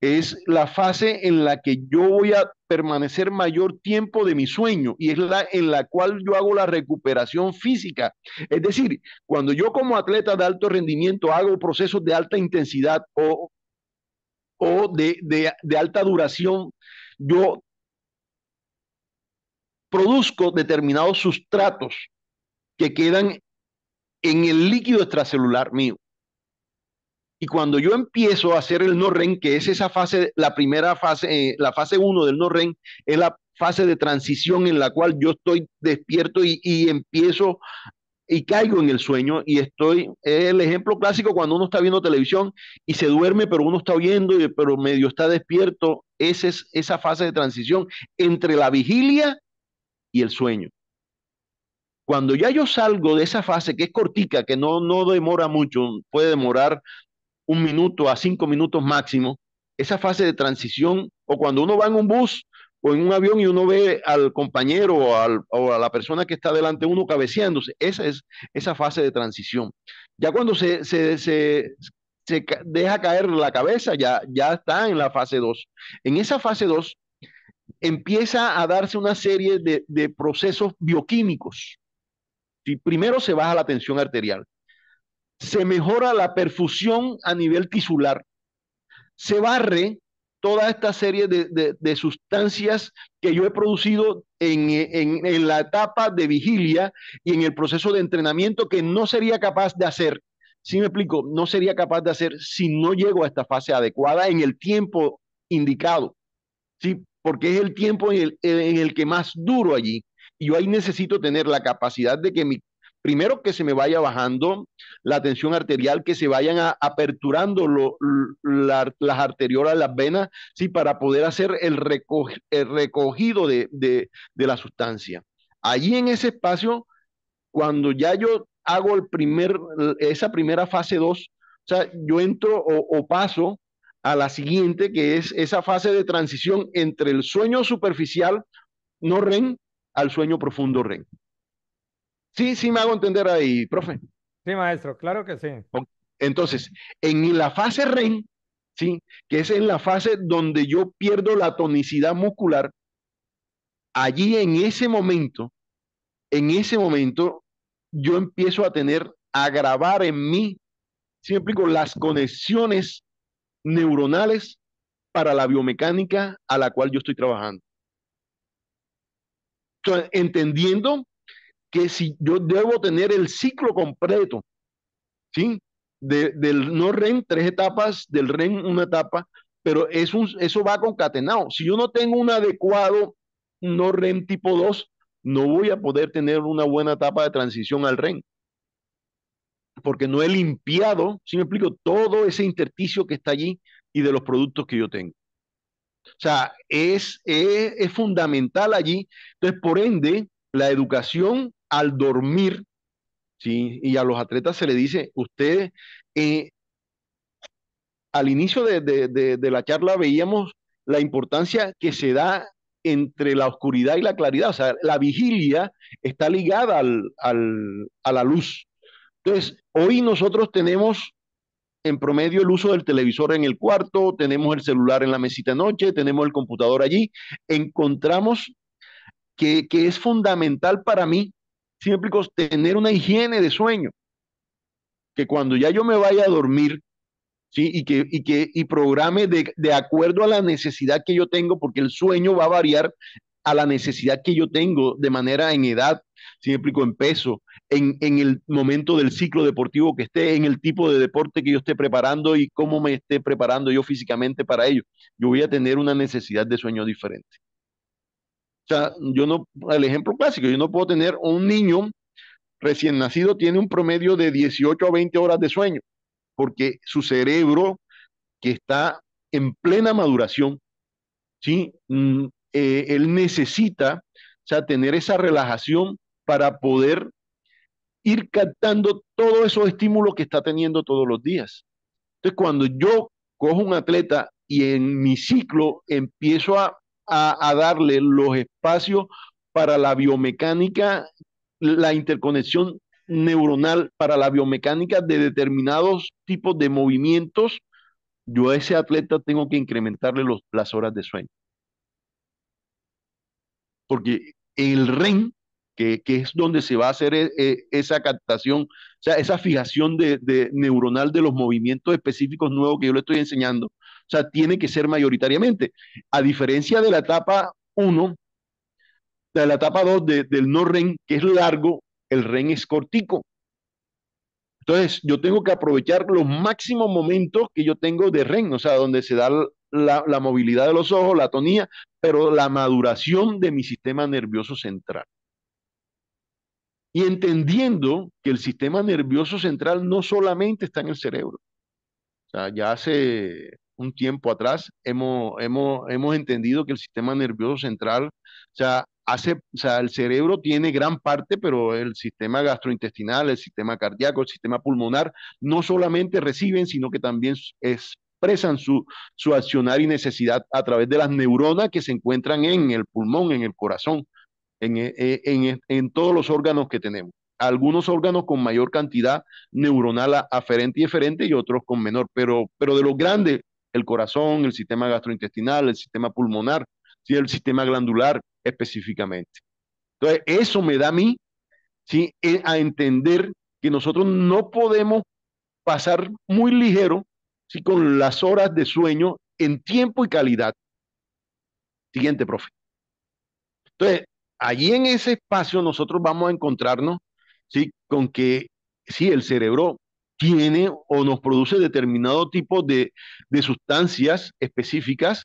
es la fase en la que yo voy a permanecer mayor tiempo de mi sueño y es la en la cual yo hago la recuperación física. Es decir, cuando yo como atleta de alto rendimiento hago procesos de alta intensidad o, o de, de alta duración, yo produzco determinados sustratos que quedan en el líquido extracelular mío. Y cuando yo empiezo a hacer el no-REN, que es esa fase, la primera fase, eh, la fase uno del no-REN, es la fase de transición en la cual yo estoy despierto y, empiezo y caigo en el sueño y estoy, es el ejemplo clásico cuando uno está viendo televisión y se duerme, pero uno está oyendo, pero medio está despierto, esa es esa fase de transición entre la vigilia y el sueño. Cuando ya yo salgo de esa fase, que es cortica, que no, no demora mucho, puede demorar un minuto a cinco minutos máximo, esa fase de transición, o cuando uno va en un bus o en un avión y uno ve al compañero o, a la persona que está delante uno cabeceándose, esa es esa fase de transición. Ya cuando se, se, deja caer la cabeza, ya, ya está en la fase 2. En esa fase 2 empieza a darse una serie de, procesos bioquímicos. Si primero se baja la tensión arterial, se mejora la perfusión a nivel tisular, se barre toda esta serie de, sustancias que yo he producido en, la etapa de vigilia y en el proceso de entrenamiento que no sería capaz de hacer si me explico, no sería capaz de hacer si no llego a esta fase adecuada en el tiempo indicado, ¿sí? Porque es el tiempo en el, en el que más duro allí. Y yo ahí necesito tener la capacidad de que mi primero que se me vaya bajando la tensión arterial, que se vayan aperturando las arteriolas, las venas, sí, para poder hacer el, recogido de, la sustancia. Allí en ese espacio, cuando ya yo hago el primer, esa primera fase 2, o sea, yo entro o, o, paso a la siguiente, que es esa fase de transición entre el sueño superficial, no REN, al sueño profundo REN. Sí, sí me hago entender ahí, profe. Sí, maestro, claro que sí. Entonces, en la fase rey, ¿sí? que es en la fase donde yo pierdo la tonicidad muscular, allí en ese momento, en ese momento, yo empiezo a tener, a grabar en mí, siempre con las conexiones neuronales para la biomecánica a la cual yo estoy trabajando. entendiendo que si yo debo tener el ciclo completo, ¿sí? del no REM, tres etapas, del ren una etapa, pero es un, eso va concatenado. Si yo no tengo un adecuado no REM tipo 2, no voy a poder tener una buena etapa de transición al ren, Porque no he limpiado, si ¿sí me explico, todo ese intersticio que está allí y de los productos que yo tengo. O sea, es, es, es fundamental allí. Entonces, por ende, la educación al dormir, ¿sí? y a los atletas se le dice, ustedes, eh, al inicio de, la charla veíamos la importancia que se da entre la oscuridad y la claridad. O sea, la vigilia está ligada a la luz. Entonces, hoy nosotros tenemos en promedio el uso del televisor en el cuarto, tenemos el celular en la mesita de noche, tenemos el computador allí. Encontramos que, que es fundamental para mí si tener una higiene de sueño. Que cuando ya yo me vaya a dormir, ¿sí? Y que, y que y programe de, acuerdo a la necesidad que yo tengo, porque el sueño va a variar a la necesidad que yo tengo de manera en edad, si en peso, en, en, el momento del ciclo deportivo que esté, en el tipo de deporte que yo esté preparando y cómo me esté preparando yo físicamente para ello. Yo voy a tener una necesidad de sueño diferente o sea, yo no, el ejemplo clásico, yo no puedo tener un niño recién nacido tiene un promedio de 18 a 20 horas de sueño, porque su cerebro, que está en plena maduración, ¿sí? Mm, eh, él necesita tener esa relajación para poder ir captando todos esos estímulos que está teniendo todos los días. Entonces, cuando yo cojo un atleta y en mi ciclo empiezo a a, darle los espacios para la biomecánica, la interconexión neuronal, para la biomecánica de determinados tipos de movimientos, yo a ese atleta tengo que incrementarle los, las horas de sueño. Porque el ren, que, es donde se va a hacer e, e, esa captación, o sea, esa fijación de neuronal de los movimientos específicos nuevos que yo le estoy enseñando, o sea, tiene que ser mayoritariamente. A diferencia de la etapa 1, de la etapa 2 del no REN, que es largo, el REN es cortico. Entonces, yo tengo que aprovechar los máximos momentos que yo tengo de REN, o sea, donde se da la, movilidad de los ojos, la tonía, pero la maduración de mi sistema nervioso central. Y entendiendo que el sistema nervioso central no solamente está en el cerebro. O sea, ya se un tiempo atrás, hemos, hemos, entendido que el sistema nervioso central, o sea, hace, el cerebro tiene gran parte, pero el sistema gastrointestinal, el sistema cardíaco, el sistema pulmonar, no solamente reciben, sino que también expresan su, su accionar y necesidad a través de las neuronas que se encuentran en el pulmón, en el corazón, en, eh, eh, todos los órganos que tenemos algunos órganos con mayor cantidad neuronal aferente y eferente y otros con menor, pero, pero de los grandes, el corazón, el sistema gastrointestinal, el sistema pulmonar, el sistema glandular específicamente. Entonces, eso me da a mí ¿sí? E, a entender que nosotros no podemos pasar muy ligero ¿sí? con las horas de sueño en tiempo y calidad. Siguiente, profe. Entonces, allí en ese espacio nosotros vamos a encontrarnos ¿sí? con que sí, el cerebro tiene o nos produce determinado tipo de, sustancias específicas,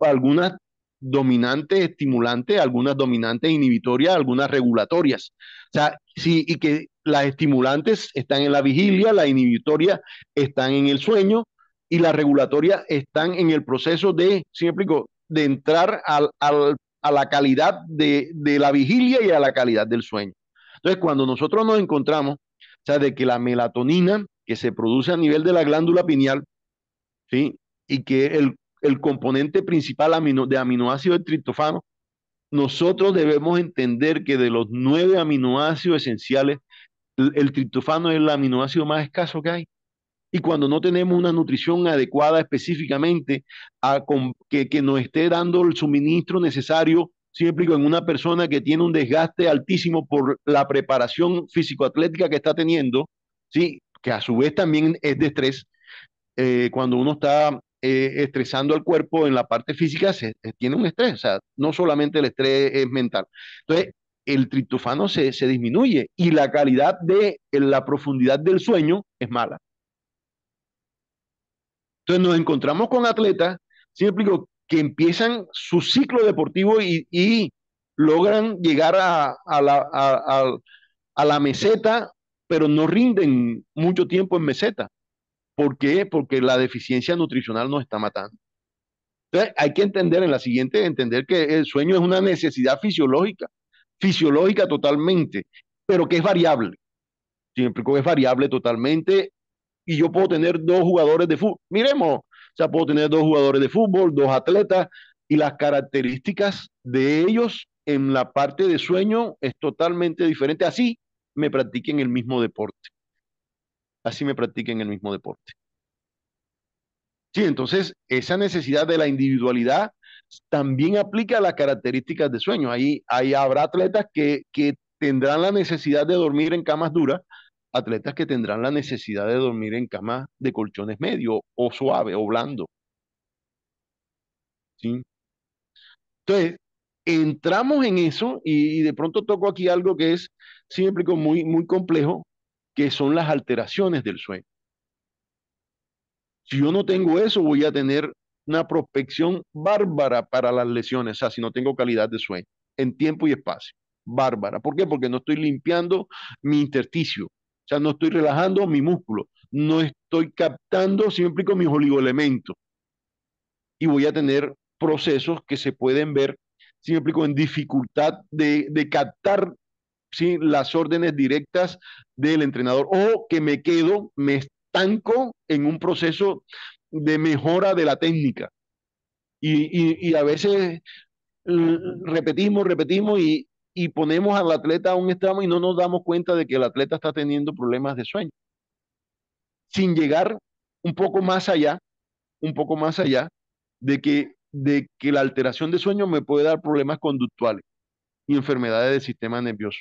algunas dominantes estimulantes, algunas dominantes inhibitorias, algunas regulatorias. O sea, sí, y que las estimulantes están en la vigilia, las inhibitorias están en el sueño y las regulatorias están en el proceso de, siempre de entrar a la calidad de, de la vigilia y a la calidad del sueño. Entonces, cuando nosotros nos encontramos sea, de que la melatonina que se produce a nivel de la glándula pineal, ¿sí? Y que el, el componente principal de aminoácido de triptofano, nosotros debemos entender que de los nueve aminoácidos esenciales, el, triptofano es el aminoácido más escaso que hay. Y cuando no tenemos una nutrición adecuada específicamente a que, que nos esté dando el suministro necesario Siempre, En una persona que tiene un desgaste altísimo por la preparación físico-atlética que está teniendo, ¿sí? Que a su vez también es de estrés. Eh, cuando uno está eh, estresando al cuerpo en la parte física, se, eh, tiene un estrés. O sea, no solamente el estrés es mental. Entonces, el triptofano se, disminuye y la calidad de la profundidad del sueño es mala. Entonces nos encontramos con atletas, si que empiezan su ciclo deportivo y, logran llegar a, la, la, meseta, pero no rinden mucho tiempo en meseta. ¿Por qué? Porque la deficiencia nutricional nos está matando. Entonces, hay que entender en la siguiente, entender que el sueño es una necesidad fisiológica, fisiológica totalmente, pero que es variable. Siempre que es variable totalmente y yo puedo tener dos jugadores de fútbol. Miremos, sea, puedo tener dos jugadores de fútbol, dos atletas, y las características de ellos en la parte de sueño es totalmente diferente. Así me practiquen el mismo deporte. Así me practiquen el mismo deporte. Sí, entonces esa necesidad de la individualidad también aplica a las características de sueño. Ahí, ahí habrá atletas que, que tendrán la necesidad de dormir en camas duras, atletas que tendrán la necesidad de dormir en camas de colchones medio o suave o blando. ¿Sí? Entonces, entramos en eso y, de pronto toco aquí algo que es siempre muy, muy complejo, que son las alteraciones del sueño. Si yo no tengo eso, voy a tener una prospección bárbara para las lesiones, o sea, si no tengo calidad de sueño, en tiempo y espacio. Bárbara. ¿Por qué? Porque no estoy limpiando mi intersticio. O sea, no estoy relajando mi músculo, no estoy captando, siempre con mis oligoelementos. Y voy a tener procesos que se pueden ver, siempre con en dificultad de, captar ¿sí? las órdenes directas del entrenador o que me quedo, me estanco en un proceso de mejora de la técnica. y a veces repetimos, repetimos y, y ponemos al atleta a un extremo y no nos damos cuenta de que el atleta está teniendo problemas de sueño. Sin llegar un poco más allá, un poco más allá de que, de que la alteración de sueño me puede dar problemas conductuales y enfermedades del sistema nervioso.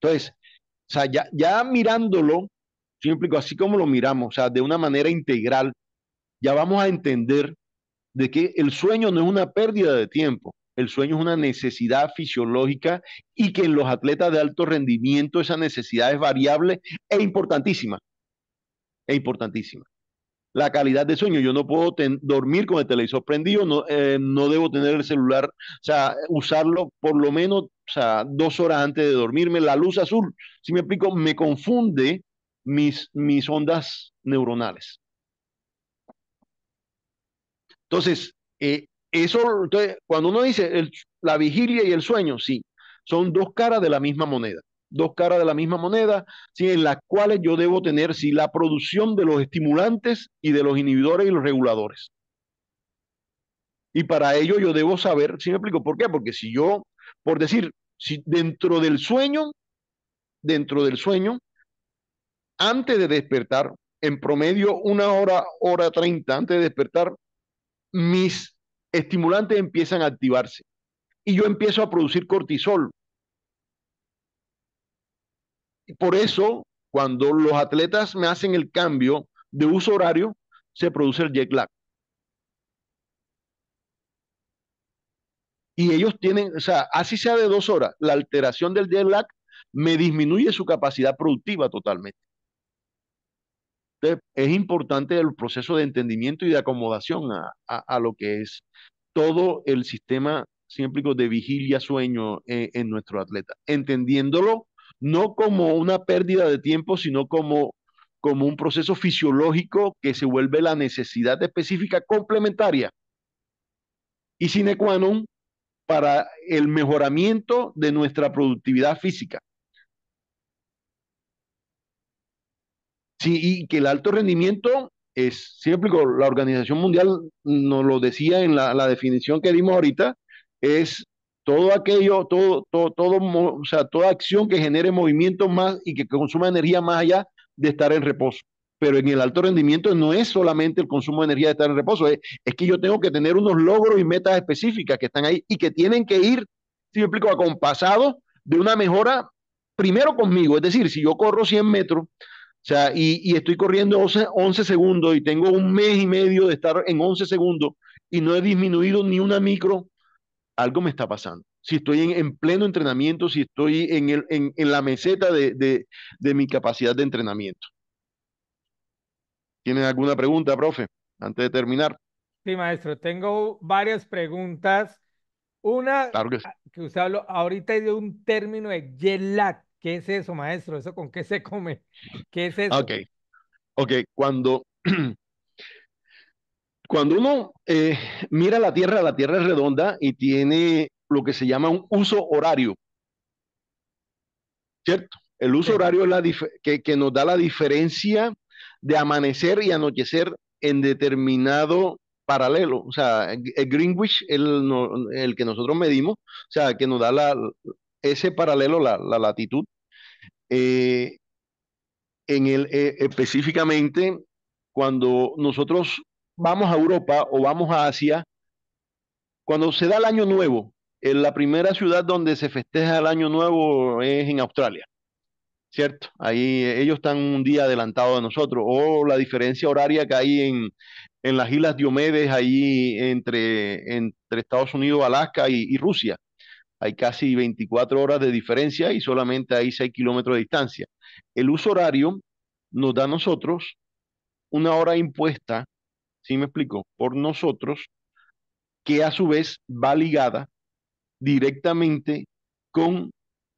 Entonces, ya, mirándolo, simple, así como lo miramos, o sea, de una manera integral, ya vamos a entender de que el sueño no es una pérdida de tiempo, el sueño es una necesidad fisiológica y que en los atletas de alto rendimiento esa necesidad es variable e importantísima. E importantísima. La calidad de sueño. Yo no puedo dormir con el televisor prendido, no, eh, no debo tener el celular, o sea, usarlo por lo menos dos horas antes de dormirme. La luz azul, si me explico, me confunde mis, mis ondas neuronales. Entonces, eh, eso, cuando uno dice la vigilia y el sueño, sí, son dos caras de la misma moneda, dos caras de la misma moneda, en las cuales yo debo tener sí, la producción de los estimulantes y de los inhibidores y los reguladores. Y para ello yo debo saber, si me explico por qué? Porque si yo, por decir, si dentro del sueño, dentro del sueño, antes de despertar, en promedio una hora, hora treinta antes de despertar, mis estimulantes empiezan a activarse y yo empiezo a producir cortisol. Por eso, cuando los atletas me hacen el cambio de uso horario, se produce el jet lag. Y ellos tienen, o sea, así sea de dos horas, la alteración del jet lag me disminuye su capacidad productiva totalmente es importante el proceso de entendimiento y de acomodación a, lo que es todo el sistema siempre de vigilia sueño eh, en, nuestro atleta, entendiéndolo no como una pérdida de tiempo, sino como, como un proceso fisiológico que se vuelve la necesidad específica complementaria y sine qua non para el mejoramiento de nuestra productividad física. Sí, y que el alto rendimiento es siempre, la Organización Mundial nos lo decía en la, definición que dimos ahorita, es todo aquello, todo, todo, todo, o sea, toda acción que genere movimiento más y que consuma energía más allá de estar en reposo. Pero en el alto rendimiento no es solamente el consumo de energía de estar en reposo, es, que yo tengo que tener unos logros y metas específicas que están ahí y que tienen que ir, si yo explico, acompasados de una mejora primero conmigo. Es decir, si yo corro 100 metros, o sea, y, estoy corriendo 11, segundos y tengo un mes y medio de estar en 11 segundos y no he disminuido ni una micro, algo me está pasando. Si estoy en, pleno entrenamiento, si estoy en, el, en, la meseta de, mi capacidad de entrenamiento. ¿Tienen alguna pregunta, profe, antes de terminar? Sí, maestro, tengo varias preguntas. Una que, que, usted habló ahorita de un término de jet ¿Qué es eso, maestro? ¿Eso con qué se come? ¿Qué es eso? Ok, ok, cuando... Cuando uno eh, mira la Tierra, la Tierra es redonda y tiene lo que se llama un uso horario. ¿Cierto? El uso horario es la que, nos da la diferencia de amanecer y anochecer en determinado paralelo. O sea, el Greenwich, el, el que nosotros medimos, o sea, que nos da la, ese paralelo, la latitud, eh, en el, eh, específicamente, cuando nosotros vamos a Europa o vamos a Asia, cuando se da el año nuevo, en la primera ciudad donde se festeja el año nuevo es en Australia, ¿cierto? Ahí eh, ellos están un día adelantados de nosotros, o la diferencia horaria que hay en, en las Islas Diomedes, ahí entre, entre Estados Unidos, Alaska y Rusia hay casi 24 horas de diferencia y solamente hay 6 kilómetros de distancia. El uso horario nos da a nosotros una hora impuesta, ¿sí me explico? Por nosotros, que a su vez va ligada directamente con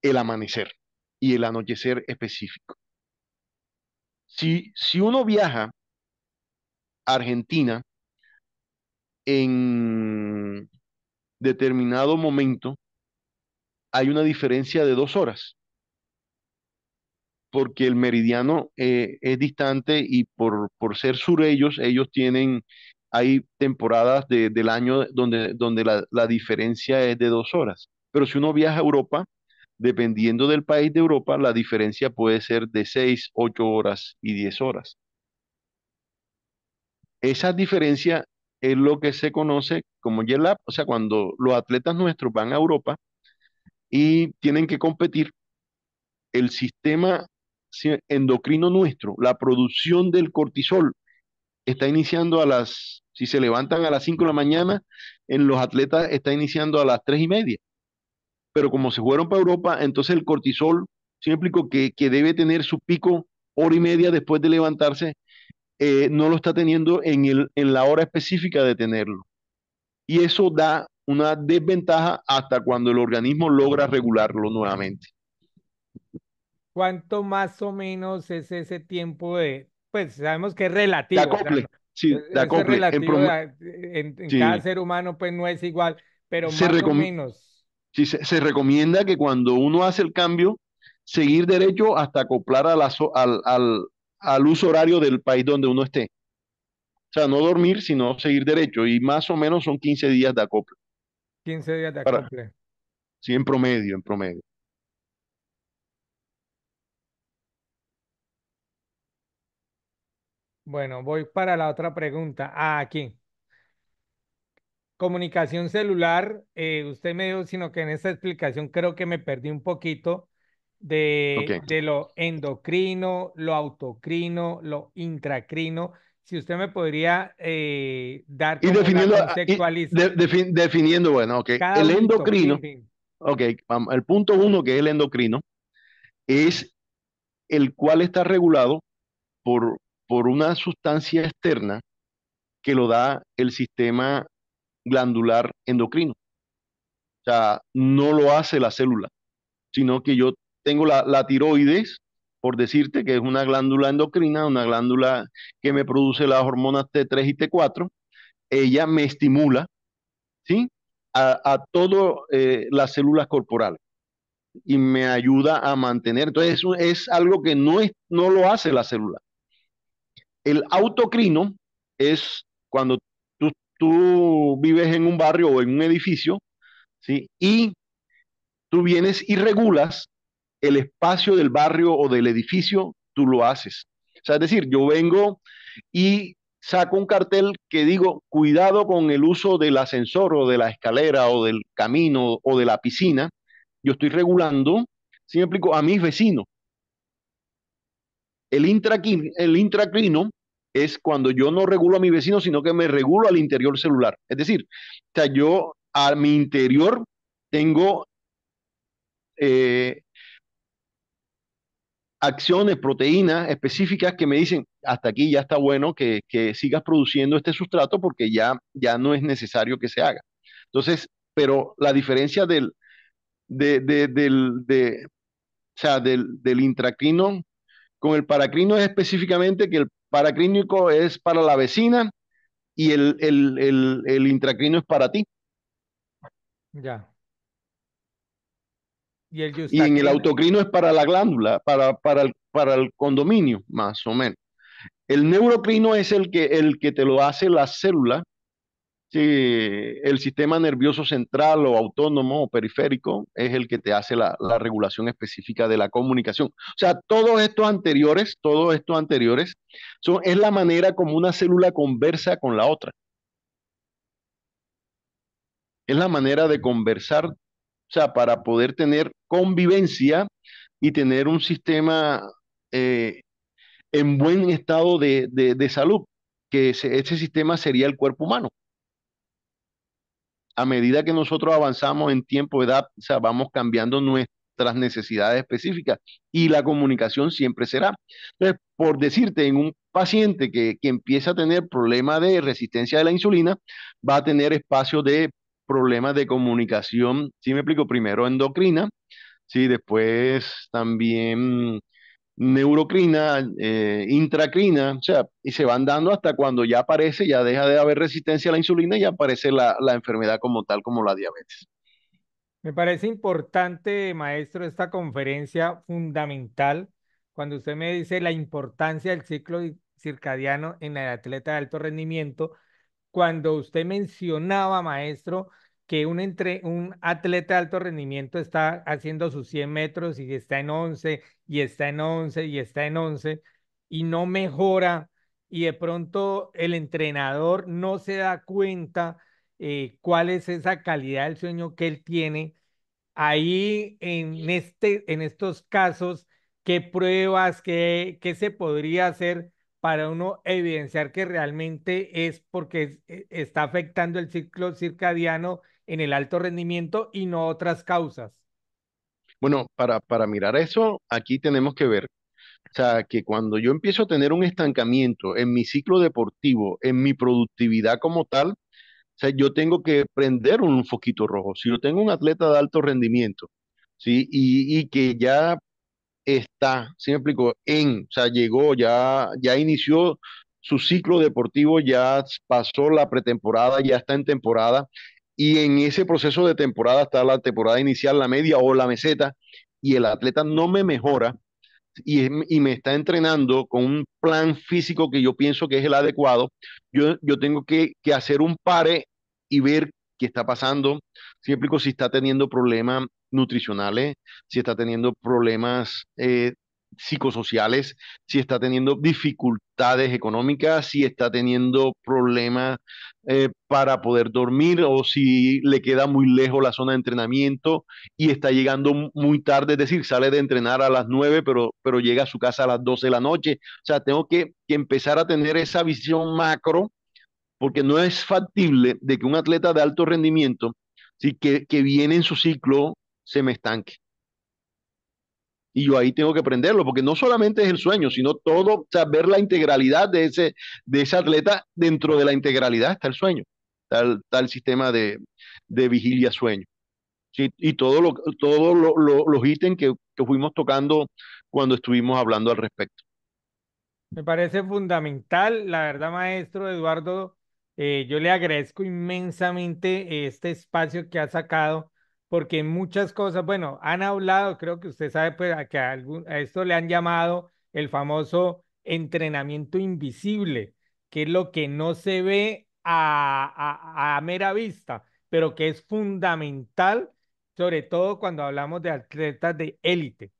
el amanecer y el anochecer específico. Si, si uno viaja a Argentina en determinado momento, hay una diferencia de dos horas, porque el meridiano eh, es distante y por, por ser sur ellos, ellos tienen, hay temporadas del año donde, donde la, diferencia es de dos horas. Pero si uno viaja a Europa, dependiendo del país de Europa, la diferencia puede ser de seis, ocho horas y diez horas. Esa diferencia es lo que se conoce como jet lag, o sea, cuando los atletas nuestros van a Europa, y tienen que competir el sistema endocrino nuestro, la producción del cortisol, está iniciando a las, si se levantan a las 5 de la mañana, en los atletas está iniciando a las 3 y media. Pero como se fueron para Europa, entonces el cortisol, si me explico, que, que debe tener su pico hora y media después de levantarse, eh, no lo está teniendo en, el, en la hora específica de tenerlo. Y eso da una desventaja hasta cuando el organismo logra regularlo nuevamente. ¿Cuánto más o menos es ese tiempo de, pues sabemos que es relativo. De acople, sí, de acople. en, cada ser humano pues no es igual, pero se más o menos. se, recomienda que cuando uno hace el cambio, seguir derecho hasta acoplar al, al uso horario del país donde uno esté. O sea, no dormir, sino seguir derecho. Y más o menos son 15 días de acople. 15 días de cumple sí, en promedio, en promedio. Bueno, voy para la otra pregunta. Ah, aquí. Comunicación celular, eh, usted me dijo, sino que en esa explicación creo que me perdí un poquito de, de lo endocrino, lo autocrino, lo intracrino si usted me podría eh, dar y definiendo, definiendo, bueno, ok. el endocrino, ok, el punto uno que es el endocrino, es el cual está regulado por, por una sustancia externa que lo da el sistema glandular endocrino. O sea, no lo hace la célula, sino que yo tengo la, la tiroides por decirte que es una glándula endocrina, una glándula que me produce las hormonas T3 y T4, ella me estimula, ¿sí? A, a todas eh, las células corporales y me ayuda a mantener. Entonces, eso es algo que no, no lo hace la célula. El autocrino es cuando tú, tú vives en un barrio o en un edificio, ¿sí? Y tú vienes y regulas el espacio del barrio o del edificio, tú lo haces. O sea, es decir, yo vengo y saco un cartel que digo, cuidado con el uso del ascensor o de la escalera o del camino o de la piscina. Yo estoy regulando, si me explico, a mis vecinos. El, intraclino el es cuando yo no regulo a mi vecino, sino que me regulo al interior celular. Es decir, o yo a mi interior tengo eh, acciones, proteínas específicas que me dicen, hasta aquí ya está bueno que, sigas produciendo este sustrato porque ya, ya no es necesario que se haga. Entonces, pero la diferencia del, de, del, de, o sea, del, del intracrino con el paracrino es específicamente que el paracrínico es para la vecina y el, el, el, el, intracrino es para ti. Ya. Y, en el autocrino es para la glándula, para, para, el, para el condominio, más o menos. El neurocrino es el que, el que te lo hace la célula, el sistema nervioso central o autónomo o periférico es el que te hace la, regulación específica de la comunicación. O sea, todos estos anteriores, todos estos anteriores, son, es la manera como una célula conversa con la otra. Es la manera de conversar o sea, para poder tener convivencia y tener un sistema eh, en buen estado de, salud, que ese, sistema sería el cuerpo humano a medida que nosotros avanzamos en tiempo, edad, o sea, vamos cambiando nuestras necesidades específicas y la comunicación siempre será. Entonces, por decirte, en un paciente que, que empieza a tener problema de resistencia de la insulina, va a tener espacio de problemas de comunicación, si ¿sí me explico, primero endocrina, ¿sí? después también neurocrina, eh, intracrina, o sea, y se van dando hasta cuando ya aparece, ya deja de haber resistencia a la insulina y aparece la, la enfermedad como tal, como la diabetes. Me parece importante, maestro, esta conferencia fundamental, cuando usted me dice la importancia del ciclo circadiano en el atleta de alto rendimiento, cuando usted mencionaba, maestro, que un, un atleta de alto rendimiento está haciendo sus 100 metros y está en 11 y está en 11 y está en 11 y no mejora y de pronto el entrenador no se da cuenta eh, cuál es esa calidad del sueño que él tiene. Ahí en, este, en estos casos, ¿qué pruebas, qué, qué se podría hacer para uno evidenciar que realmente es porque e, está afectando el ciclo circadiano en el alto rendimiento y no otras causas? Bueno, para, para mirar eso, aquí tenemos que ver. O sea, que cuando yo empiezo a tener un estancamiento en mi ciclo deportivo, en mi productividad como tal, o sea, yo tengo que prender un foquito rojo. Si yo tengo un atleta de alto rendimiento, ¿sí? Y, y que ya está, si me explico, en, o sea, llegó, ya, ya inició su ciclo deportivo, ya pasó la pretemporada, ya está en temporada, y en ese proceso de temporada está la temporada inicial, la media o la meseta, y el atleta no me mejora y, me está entrenando con un plan físico que yo pienso que es el adecuado, yo, yo tengo que, hacer un pare y ver qué está pasando, si si está teniendo problemas nutricionales, eh, si está teniendo problemas eh, psicosociales, si está teniendo dificultades económicas, si está teniendo problemas eh, para poder dormir o si le queda muy lejos la zona de entrenamiento y está llegando muy tarde, es decir, sale de entrenar a las nueve pero, pero llega a su casa a las 12 de la noche. O sea, tengo que, empezar a tener esa visión macro porque no es factible de que un atleta de alto rendimiento, ¿sí? que, que viene en su ciclo se me estanque. Y yo ahí tengo que aprenderlo, porque no solamente es el sueño, sino todo, o saber la integralidad de ese, de ese atleta, dentro de la integralidad está el sueño, está el, sistema de, de vigilia-sueño. ¿sí? Y todos lo, todo los ítems que, fuimos tocando cuando estuvimos hablando al respecto. Me parece fundamental, la verdad, maestro Eduardo, eh, yo le agradezco inmensamente este espacio que ha sacado porque muchas cosas, bueno, han hablado, creo que usted sabe pues, a que esto le han llamado el famoso entrenamiento invisible, que es lo que no se ve a, a mera vista, pero que es fundamental, sobre todo cuando hablamos de atletas de élite.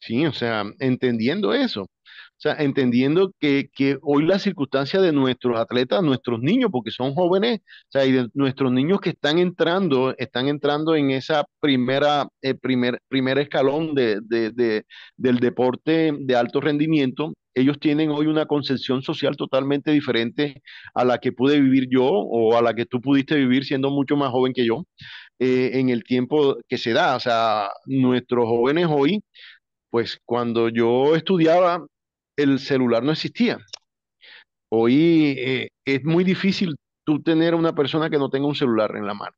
Sí, o sea, entendiendo eso, o sea, entendiendo que, hoy la circunstancia de nuestros atletas, nuestros niños, porque son jóvenes, o sea, nuestros niños que están entrando, están entrando en esa primera, eh, primer, primer escalón del deporte de alto rendimiento, ellos tienen hoy una concepción social totalmente diferente a la que pude vivir yo o a la que tú pudiste vivir siendo mucho más joven que yo eh, en el tiempo que se da. O sea, nuestros jóvenes hoy pues cuando yo estudiaba, el celular no existía. Hoy eh, es muy difícil tú tener a una persona que no tenga un celular en la mano.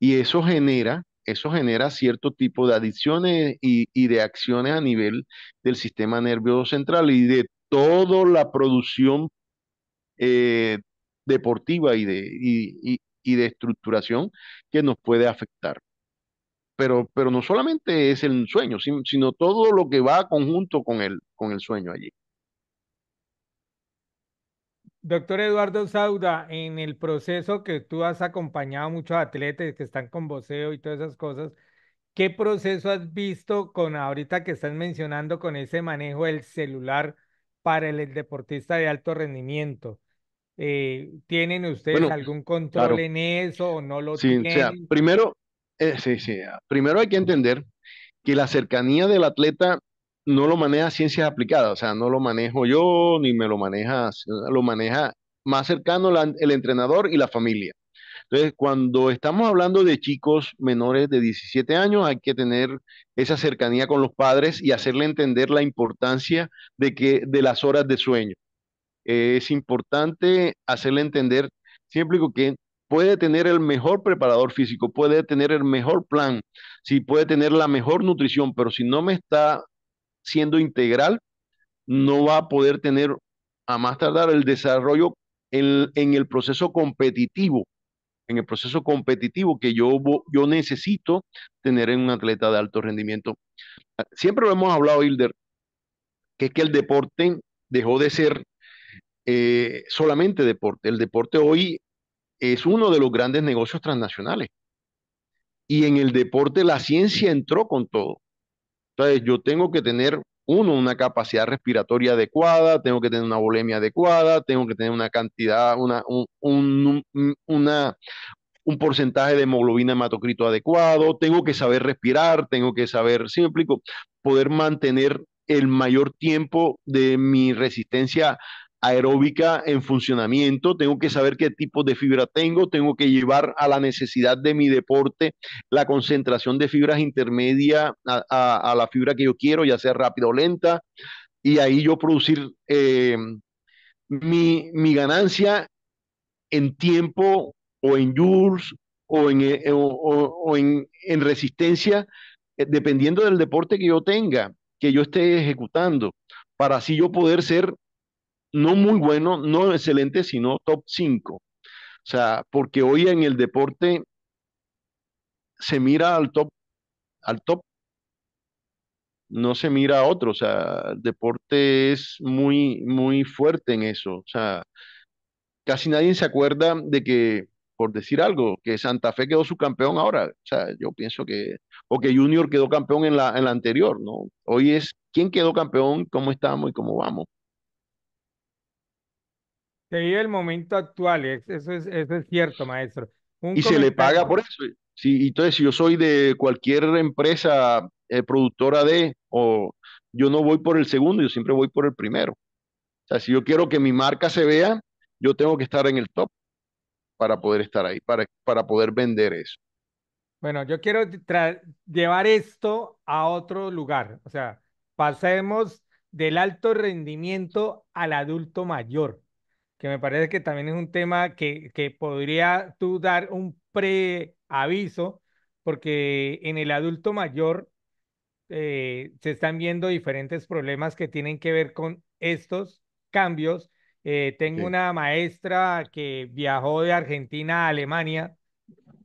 Y eso genera, eso genera cierto tipo de adicciones y, de acciones a nivel del sistema nervioso central y de toda la producción eh, deportiva y de, y de estructuración que nos puede afectar pero, pero no solamente es el sueño, sino todo lo que va conjunto con el, con el sueño allí. Doctor Eduardo Sauda, en el proceso que tú has acompañado a muchos atletas que están con voceo y todas esas cosas, ¿qué proceso has visto con ahorita que estás mencionando con ese manejo del celular para el, deportista de alto rendimiento? Eh, ¿Tienen ustedes algún control en eso o no lo sí, tienen? O sea, primero, eh, sí, sí. Primero hay que entender que la cercanía del atleta no lo maneja ciencias aplicadas, o sea, no lo manejo yo ni me lo maneja, lo maneja más cercano el entrenador y la familia. Entonces, cuando estamos hablando de chicos menores de 17 años, hay que tener esa cercanía con los padres y hacerle entender la importancia de, que, de las horas de sueño. es importante hacerle entender, siempre digo que puede tener el mejor preparador físico, puede tener el mejor plan, si puede tener la mejor nutrición, pero si no me está siendo integral, no va a poder tener a más tardar el desarrollo en, el proceso competitivo, en el proceso competitivo que yo, yo necesito tener en un atleta de alto rendimiento. Siempre lo hemos hablado, Hilder, que es que el deporte dejó de ser eh, solamente deporte. El deporte hoy es uno de los grandes negocios transnacionales. Y en el deporte la ciencia entró con todo. Entonces yo tengo que tener, uno, una capacidad respiratoria adecuada, tengo que tener una volemia adecuada, tengo que tener una cantidad, una, un, una, un porcentaje de hemoglobina hematocrito adecuado, tengo que saber respirar, tengo que saber, ¿sí me explico, poder mantener el mayor tiempo de mi resistencia aeróbica en funcionamiento, tengo que saber qué tipo de fibra tengo, tengo que llevar a la necesidad de mi deporte la concentración de fibras intermedia a, la fibra que yo quiero, ya sea rápida o lenta, y ahí yo producir em, mi, mi, ganancia en tiempo o en joules o en, eh, resistencia, eh, dependiendo del deporte que yo tenga, que yo esté ejecutando, para así yo poder ser no muy bueno, no excelente, sino top 5. O sea, porque hoy en el deporte se mira al top, al top, no se mira a otro. O sea, el deporte es muy, muy fuerte en eso. O sea, casi nadie se acuerda de que, por decir algo, que Santa Fe quedó su campeón ahora. O sea, yo pienso que, o que Junior quedó campeón en la, en la anterior, ¿no? Hoy es quién quedó campeón, cómo estamos y cómo vamos. Se vive el momento actual, eso es, eso es cierto, maestro. y se le paga por eso. Sí, entonces, si yo soy de cualquier empresa eh, productora de, o yo no voy por el segundo, yo siempre voy por el primero. O sea, si yo quiero que mi marca se vea, yo tengo que estar en el top para poder estar ahí, para, para poder vender eso. Bueno, yo quiero llevar esto a otro lugar. O sea, pasemos del alto rendimiento al adulto mayor que me parece que también es un tema que, que podría tú dar un preaviso, porque en el adulto mayor eh, se están viendo diferentes problemas que tienen que ver con estos cambios. Eh, tengo una maestra que viajó de Argentina a Alemania,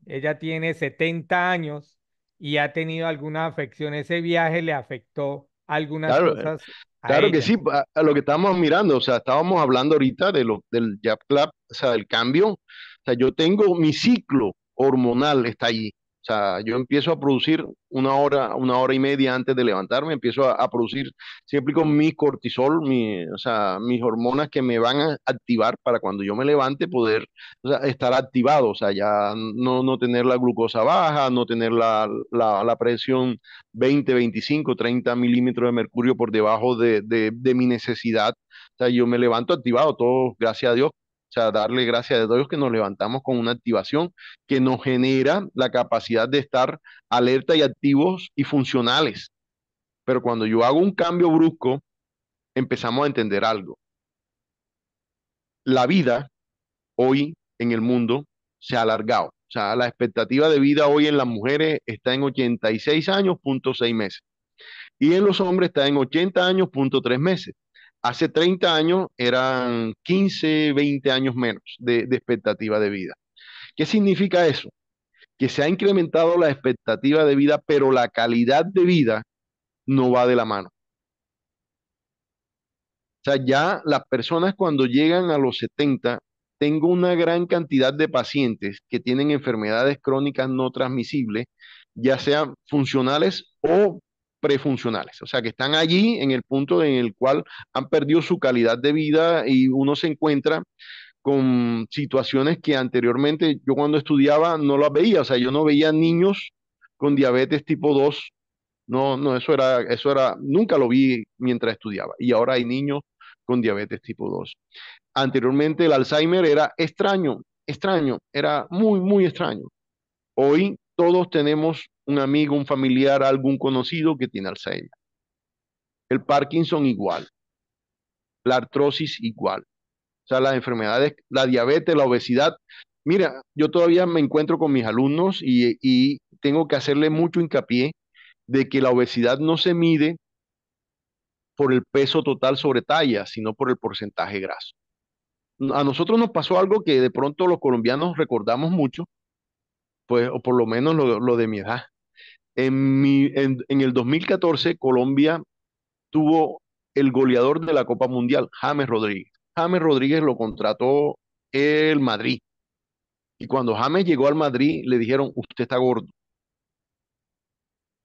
ella tiene 70 años y ha tenido alguna afección, ese viaje le afectó algunas eh, cosas Claro que sí, a, lo que estábamos mirando, o sea, estábamos hablando ahorita de lo, del jab clap, o sea, del cambio. O sea, yo tengo mi ciclo hormonal está allí. O sea, yo empiezo a producir una hora, una hora y media antes de levantarme, empiezo a, producir siempre con mi cortisol, mi, o sea, mis hormonas que me van a activar para cuando yo me levante poder o sea, estar activado, o sea, ya no, no tener la glucosa baja, no tener la, la, la presión 20, 25, 30 milímetros de mercurio por debajo de, de, de mi necesidad. O sea, yo me levanto activado, todo, gracias a Dios, sea, darle gracias a Dios que nos levantamos con una activación que nos genera la capacidad de estar alerta y activos y funcionales. Pero cuando yo hago un cambio brusco, empezamos a entender algo. La vida hoy en el mundo se ha alargado. O sea, la expectativa de vida hoy en las mujeres está en 86 años, punto 6 meses. Y en los hombres está en 80 años, punto 3 meses. Hace 30 años eran 15, 20 años menos de, expectativa de vida. ¿Qué significa eso? Que se ha incrementado la expectativa de vida, pero la calidad de vida no va de la mano. O sea, ya las personas cuando llegan a los 70, tengo una gran cantidad de pacientes que tienen enfermedades crónicas no transmisibles, ya sean funcionales o prefuncionales, o sea, que están allí en el punto en el cual han perdido su calidad de vida y uno se encuentra con situaciones que anteriormente yo cuando estudiaba no las veía, o sea, yo no veía niños con diabetes tipo 2, no, no, eso era, eso era, nunca lo vi mientras estudiaba, y ahora hay niños con diabetes tipo 2. Anteriormente el Alzheimer era extraño, extraño, era muy, muy extraño. Hoy todos tenemos un amigo, un familiar, algún conocido que tiene Alzheimer. El Parkinson igual. La artrosis igual. O sea, las enfermedades, la diabetes, la obesidad. Mira, yo todavía me encuentro con mis alumnos y, y tengo que hacerle mucho hincapié de que la obesidad no se mide por el peso total sobre talla, sino por el porcentaje graso. A nosotros nos pasó algo que de pronto los colombianos recordamos mucho, pues, o por lo menos lo, de mi edad. En, mi, en, el 2014, Colombia tuvo el goleador de la Copa Mundial, James Rodríguez. James Rodríguez lo contrató el Madrid. Y cuando James llegó al Madrid, le dijeron, usted está gordo.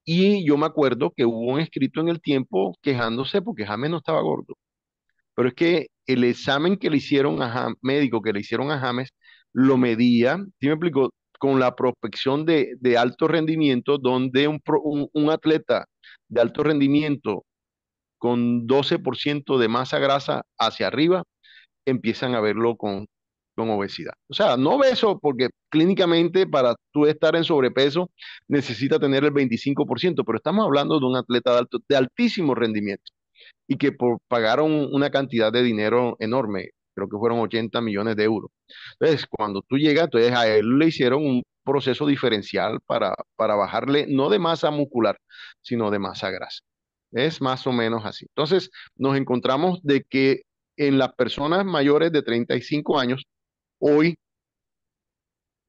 Y yo me acuerdo que hubo un escrito en el tiempo quejándose porque James no estaba gordo. Pero es que el examen que le hicieron a James, médico que le hicieron a James, lo medía, ¿sí me explico? con la prospección de, alto rendimiento, donde un, atleta de alto rendimiento con 12% de masa grasa hacia arriba, empiezan a verlo con, con obesidad. O sea, no eso porque clínicamente para tú estar en sobrepeso necesita tener el 25%, pero estamos hablando de un atleta de, alto, altísimo rendimiento y que por, pagaron una cantidad de dinero enorme creo que fueron 80 millones de euros. Entonces, cuando tú llegas, a él le hicieron un proceso diferencial para, para bajarle, no de masa muscular, sino de masa grasa. Es más o menos así. Entonces, nos encontramos de que en las personas mayores de 35 años, hoy,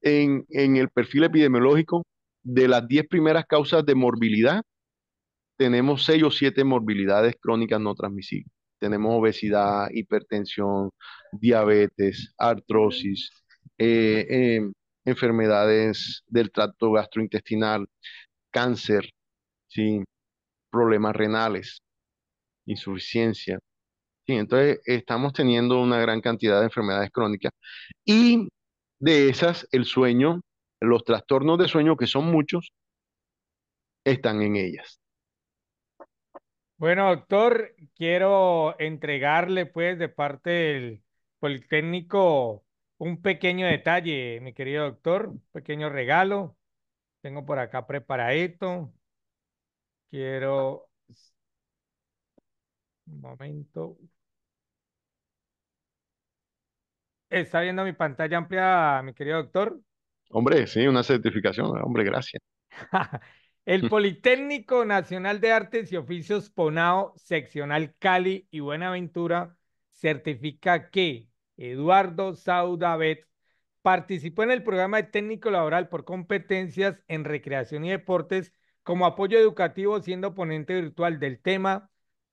en, en el perfil epidemiológico, de las 10 primeras causas de morbilidad, tenemos 6 o 7 morbilidades crónicas no transmisibles tenemos obesidad, hipertensión, diabetes, artrosis, eh, eh, enfermedades del tracto gastrointestinal, cáncer, ¿sí? problemas renales, insuficiencia. Entonces, estamos teniendo una gran cantidad de enfermedades crónicas. Y de esas, el sueño, los trastornos de sueño, que son muchos, están en ellas. Bueno, doctor, quiero entregarle pues de parte del Politécnico un pequeño detalle, mi querido doctor, un pequeño regalo. Tengo por acá preparadito. Quiero... Un momento. ¿Está viendo mi pantalla amplia, mi querido doctor? Hombre, sí, una certificación. Hombre, gracias. El mm. Politécnico Nacional de Artes y Oficios Ponao, seccional Cali y Buenaventura, certifica que Eduardo Saudavet participó en el programa de técnico laboral por competencias en recreación y deportes como apoyo educativo siendo ponente virtual del tema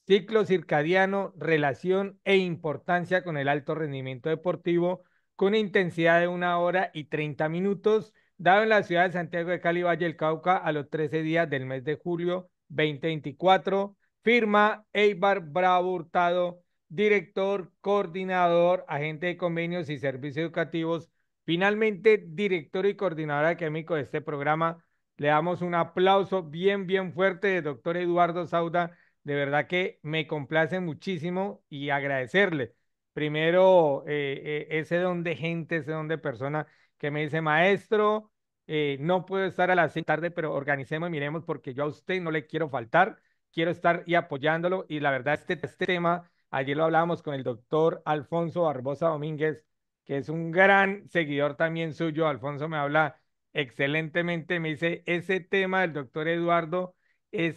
ciclo circadiano, relación e importancia con el alto rendimiento deportivo con intensidad de una hora y 30 minutos dado en la ciudad de Santiago de Cali, Valle del Cauca, a los 13 días del mes de julio 2024. Firma Eibar Bravo Hurtado, director, coordinador, agente de convenios y servicios educativos. Finalmente, director y coordinador académico de este programa. Le damos un aplauso bien, bien fuerte de doctor Eduardo Sauda. De verdad que me complace muchísimo y agradecerle primero eh, eh, ese don de gente, ese don de persona que me dice, maestro, eh, no puedo estar a las seis de la tarde, pero organicemos y miremos porque yo a usted no le quiero faltar, quiero estar y apoyándolo. Y la verdad, este, este, tema, ayer lo hablábamos con el doctor Alfonso Barbosa Domínguez, que es un gran seguidor también suyo. Alfonso me habla excelentemente, me dice, ese tema del doctor Eduardo es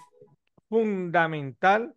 fundamental,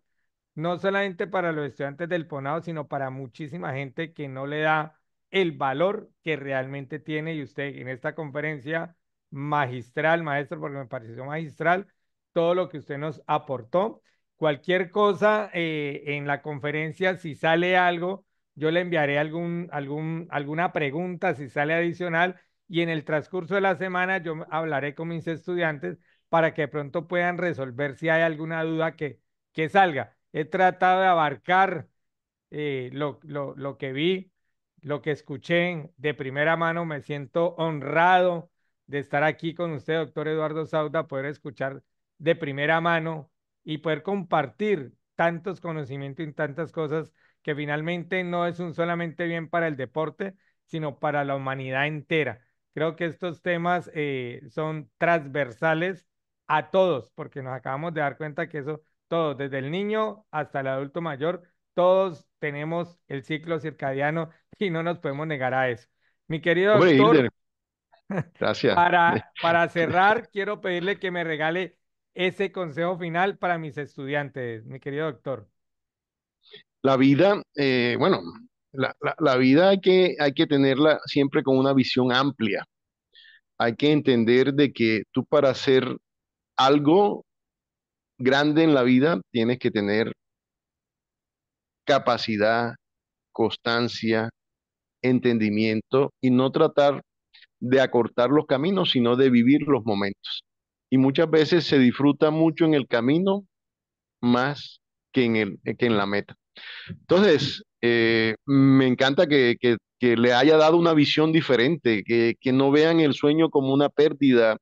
no solamente para los estudiantes del PONAO, sino para muchísima gente que no le da el valor que realmente tiene y usted en esta conferencia magistral, maestro, porque me pareció magistral todo lo que usted nos aportó. Cualquier cosa eh, en la conferencia, si sale algo, yo le enviaré algún, algún, alguna pregunta, si sale adicional, y en el transcurso de la semana yo hablaré con mis estudiantes para que pronto puedan resolver si hay alguna duda que, que salga. He tratado de abarcar eh, lo, lo, lo que vi lo que escuché de primera mano. Me siento honrado de estar aquí con usted, doctor Eduardo Sauda, poder escuchar de primera mano y poder compartir tantos conocimientos y tantas cosas que finalmente no es un solamente bien para el deporte, sino para la humanidad entera. Creo que estos temas eh, son transversales a todos, porque nos acabamos de dar cuenta que eso, todo, desde el niño hasta el adulto mayor, todos tenemos el ciclo circadiano y no nos podemos negar a eso. Mi querido doctor, gracias. Para, para cerrar, quiero pedirle que me regale ese consejo final para mis estudiantes, mi querido doctor. La vida, eh, bueno, la, vida hay que, hay que tenerla siempre con una visión amplia. Hay que entender de que tú para hacer algo grande en la vida tienes que tener capacidad, constancia, entendimiento y no tratar de acortar los caminos, sino de vivir los momentos. Y muchas veces se disfruta mucho en el camino más que en, el, en la meta. Entonces, eh, me encanta que, que, que le haya dado una visión diferente, que, no vean el sueño como una pérdida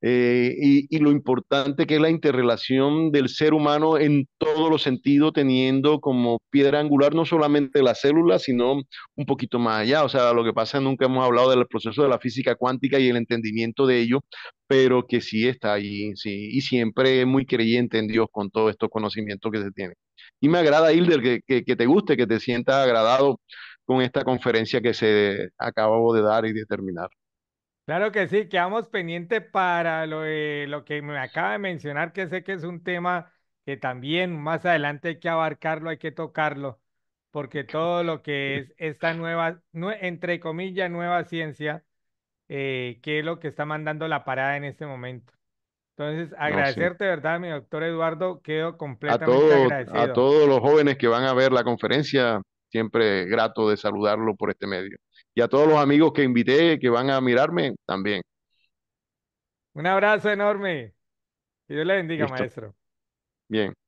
eh, y, lo importante que es la interrelación del ser humano en todos los sentidos, teniendo como piedra angular no solamente las células, sino un poquito más allá. O sea, lo que pasa, nunca hemos hablado del proceso de la física cuántica y el entendimiento de ello, pero que sí está ahí, sí, y siempre es muy creyente en Dios con todos estos conocimientos que se tiene Y me agrada, Hilder, que, que te guste, que te sientas agradado con esta conferencia que se acabó de dar y de terminar. Claro que sí, quedamos pendientes para lo, lo que me acaba de mencionar, que sé que es un tema que también más adelante hay que abarcarlo, hay que tocarlo, porque todo lo que es esta nueva, entre comillas, nueva ciencia, eh, que es lo que está mandando la parada en este momento. Entonces, agradecerte, ¿verdad, mi doctor Eduardo? Quedo completamente a todos agradecido. A todos los jóvenes que van a ver la conferencia, siempre grato de saludarlo por este medio. Y a todos los amigos que invité, que van a mirarme, también. Un abrazo enorme. Que Dios le bendiga, maestro. Bien.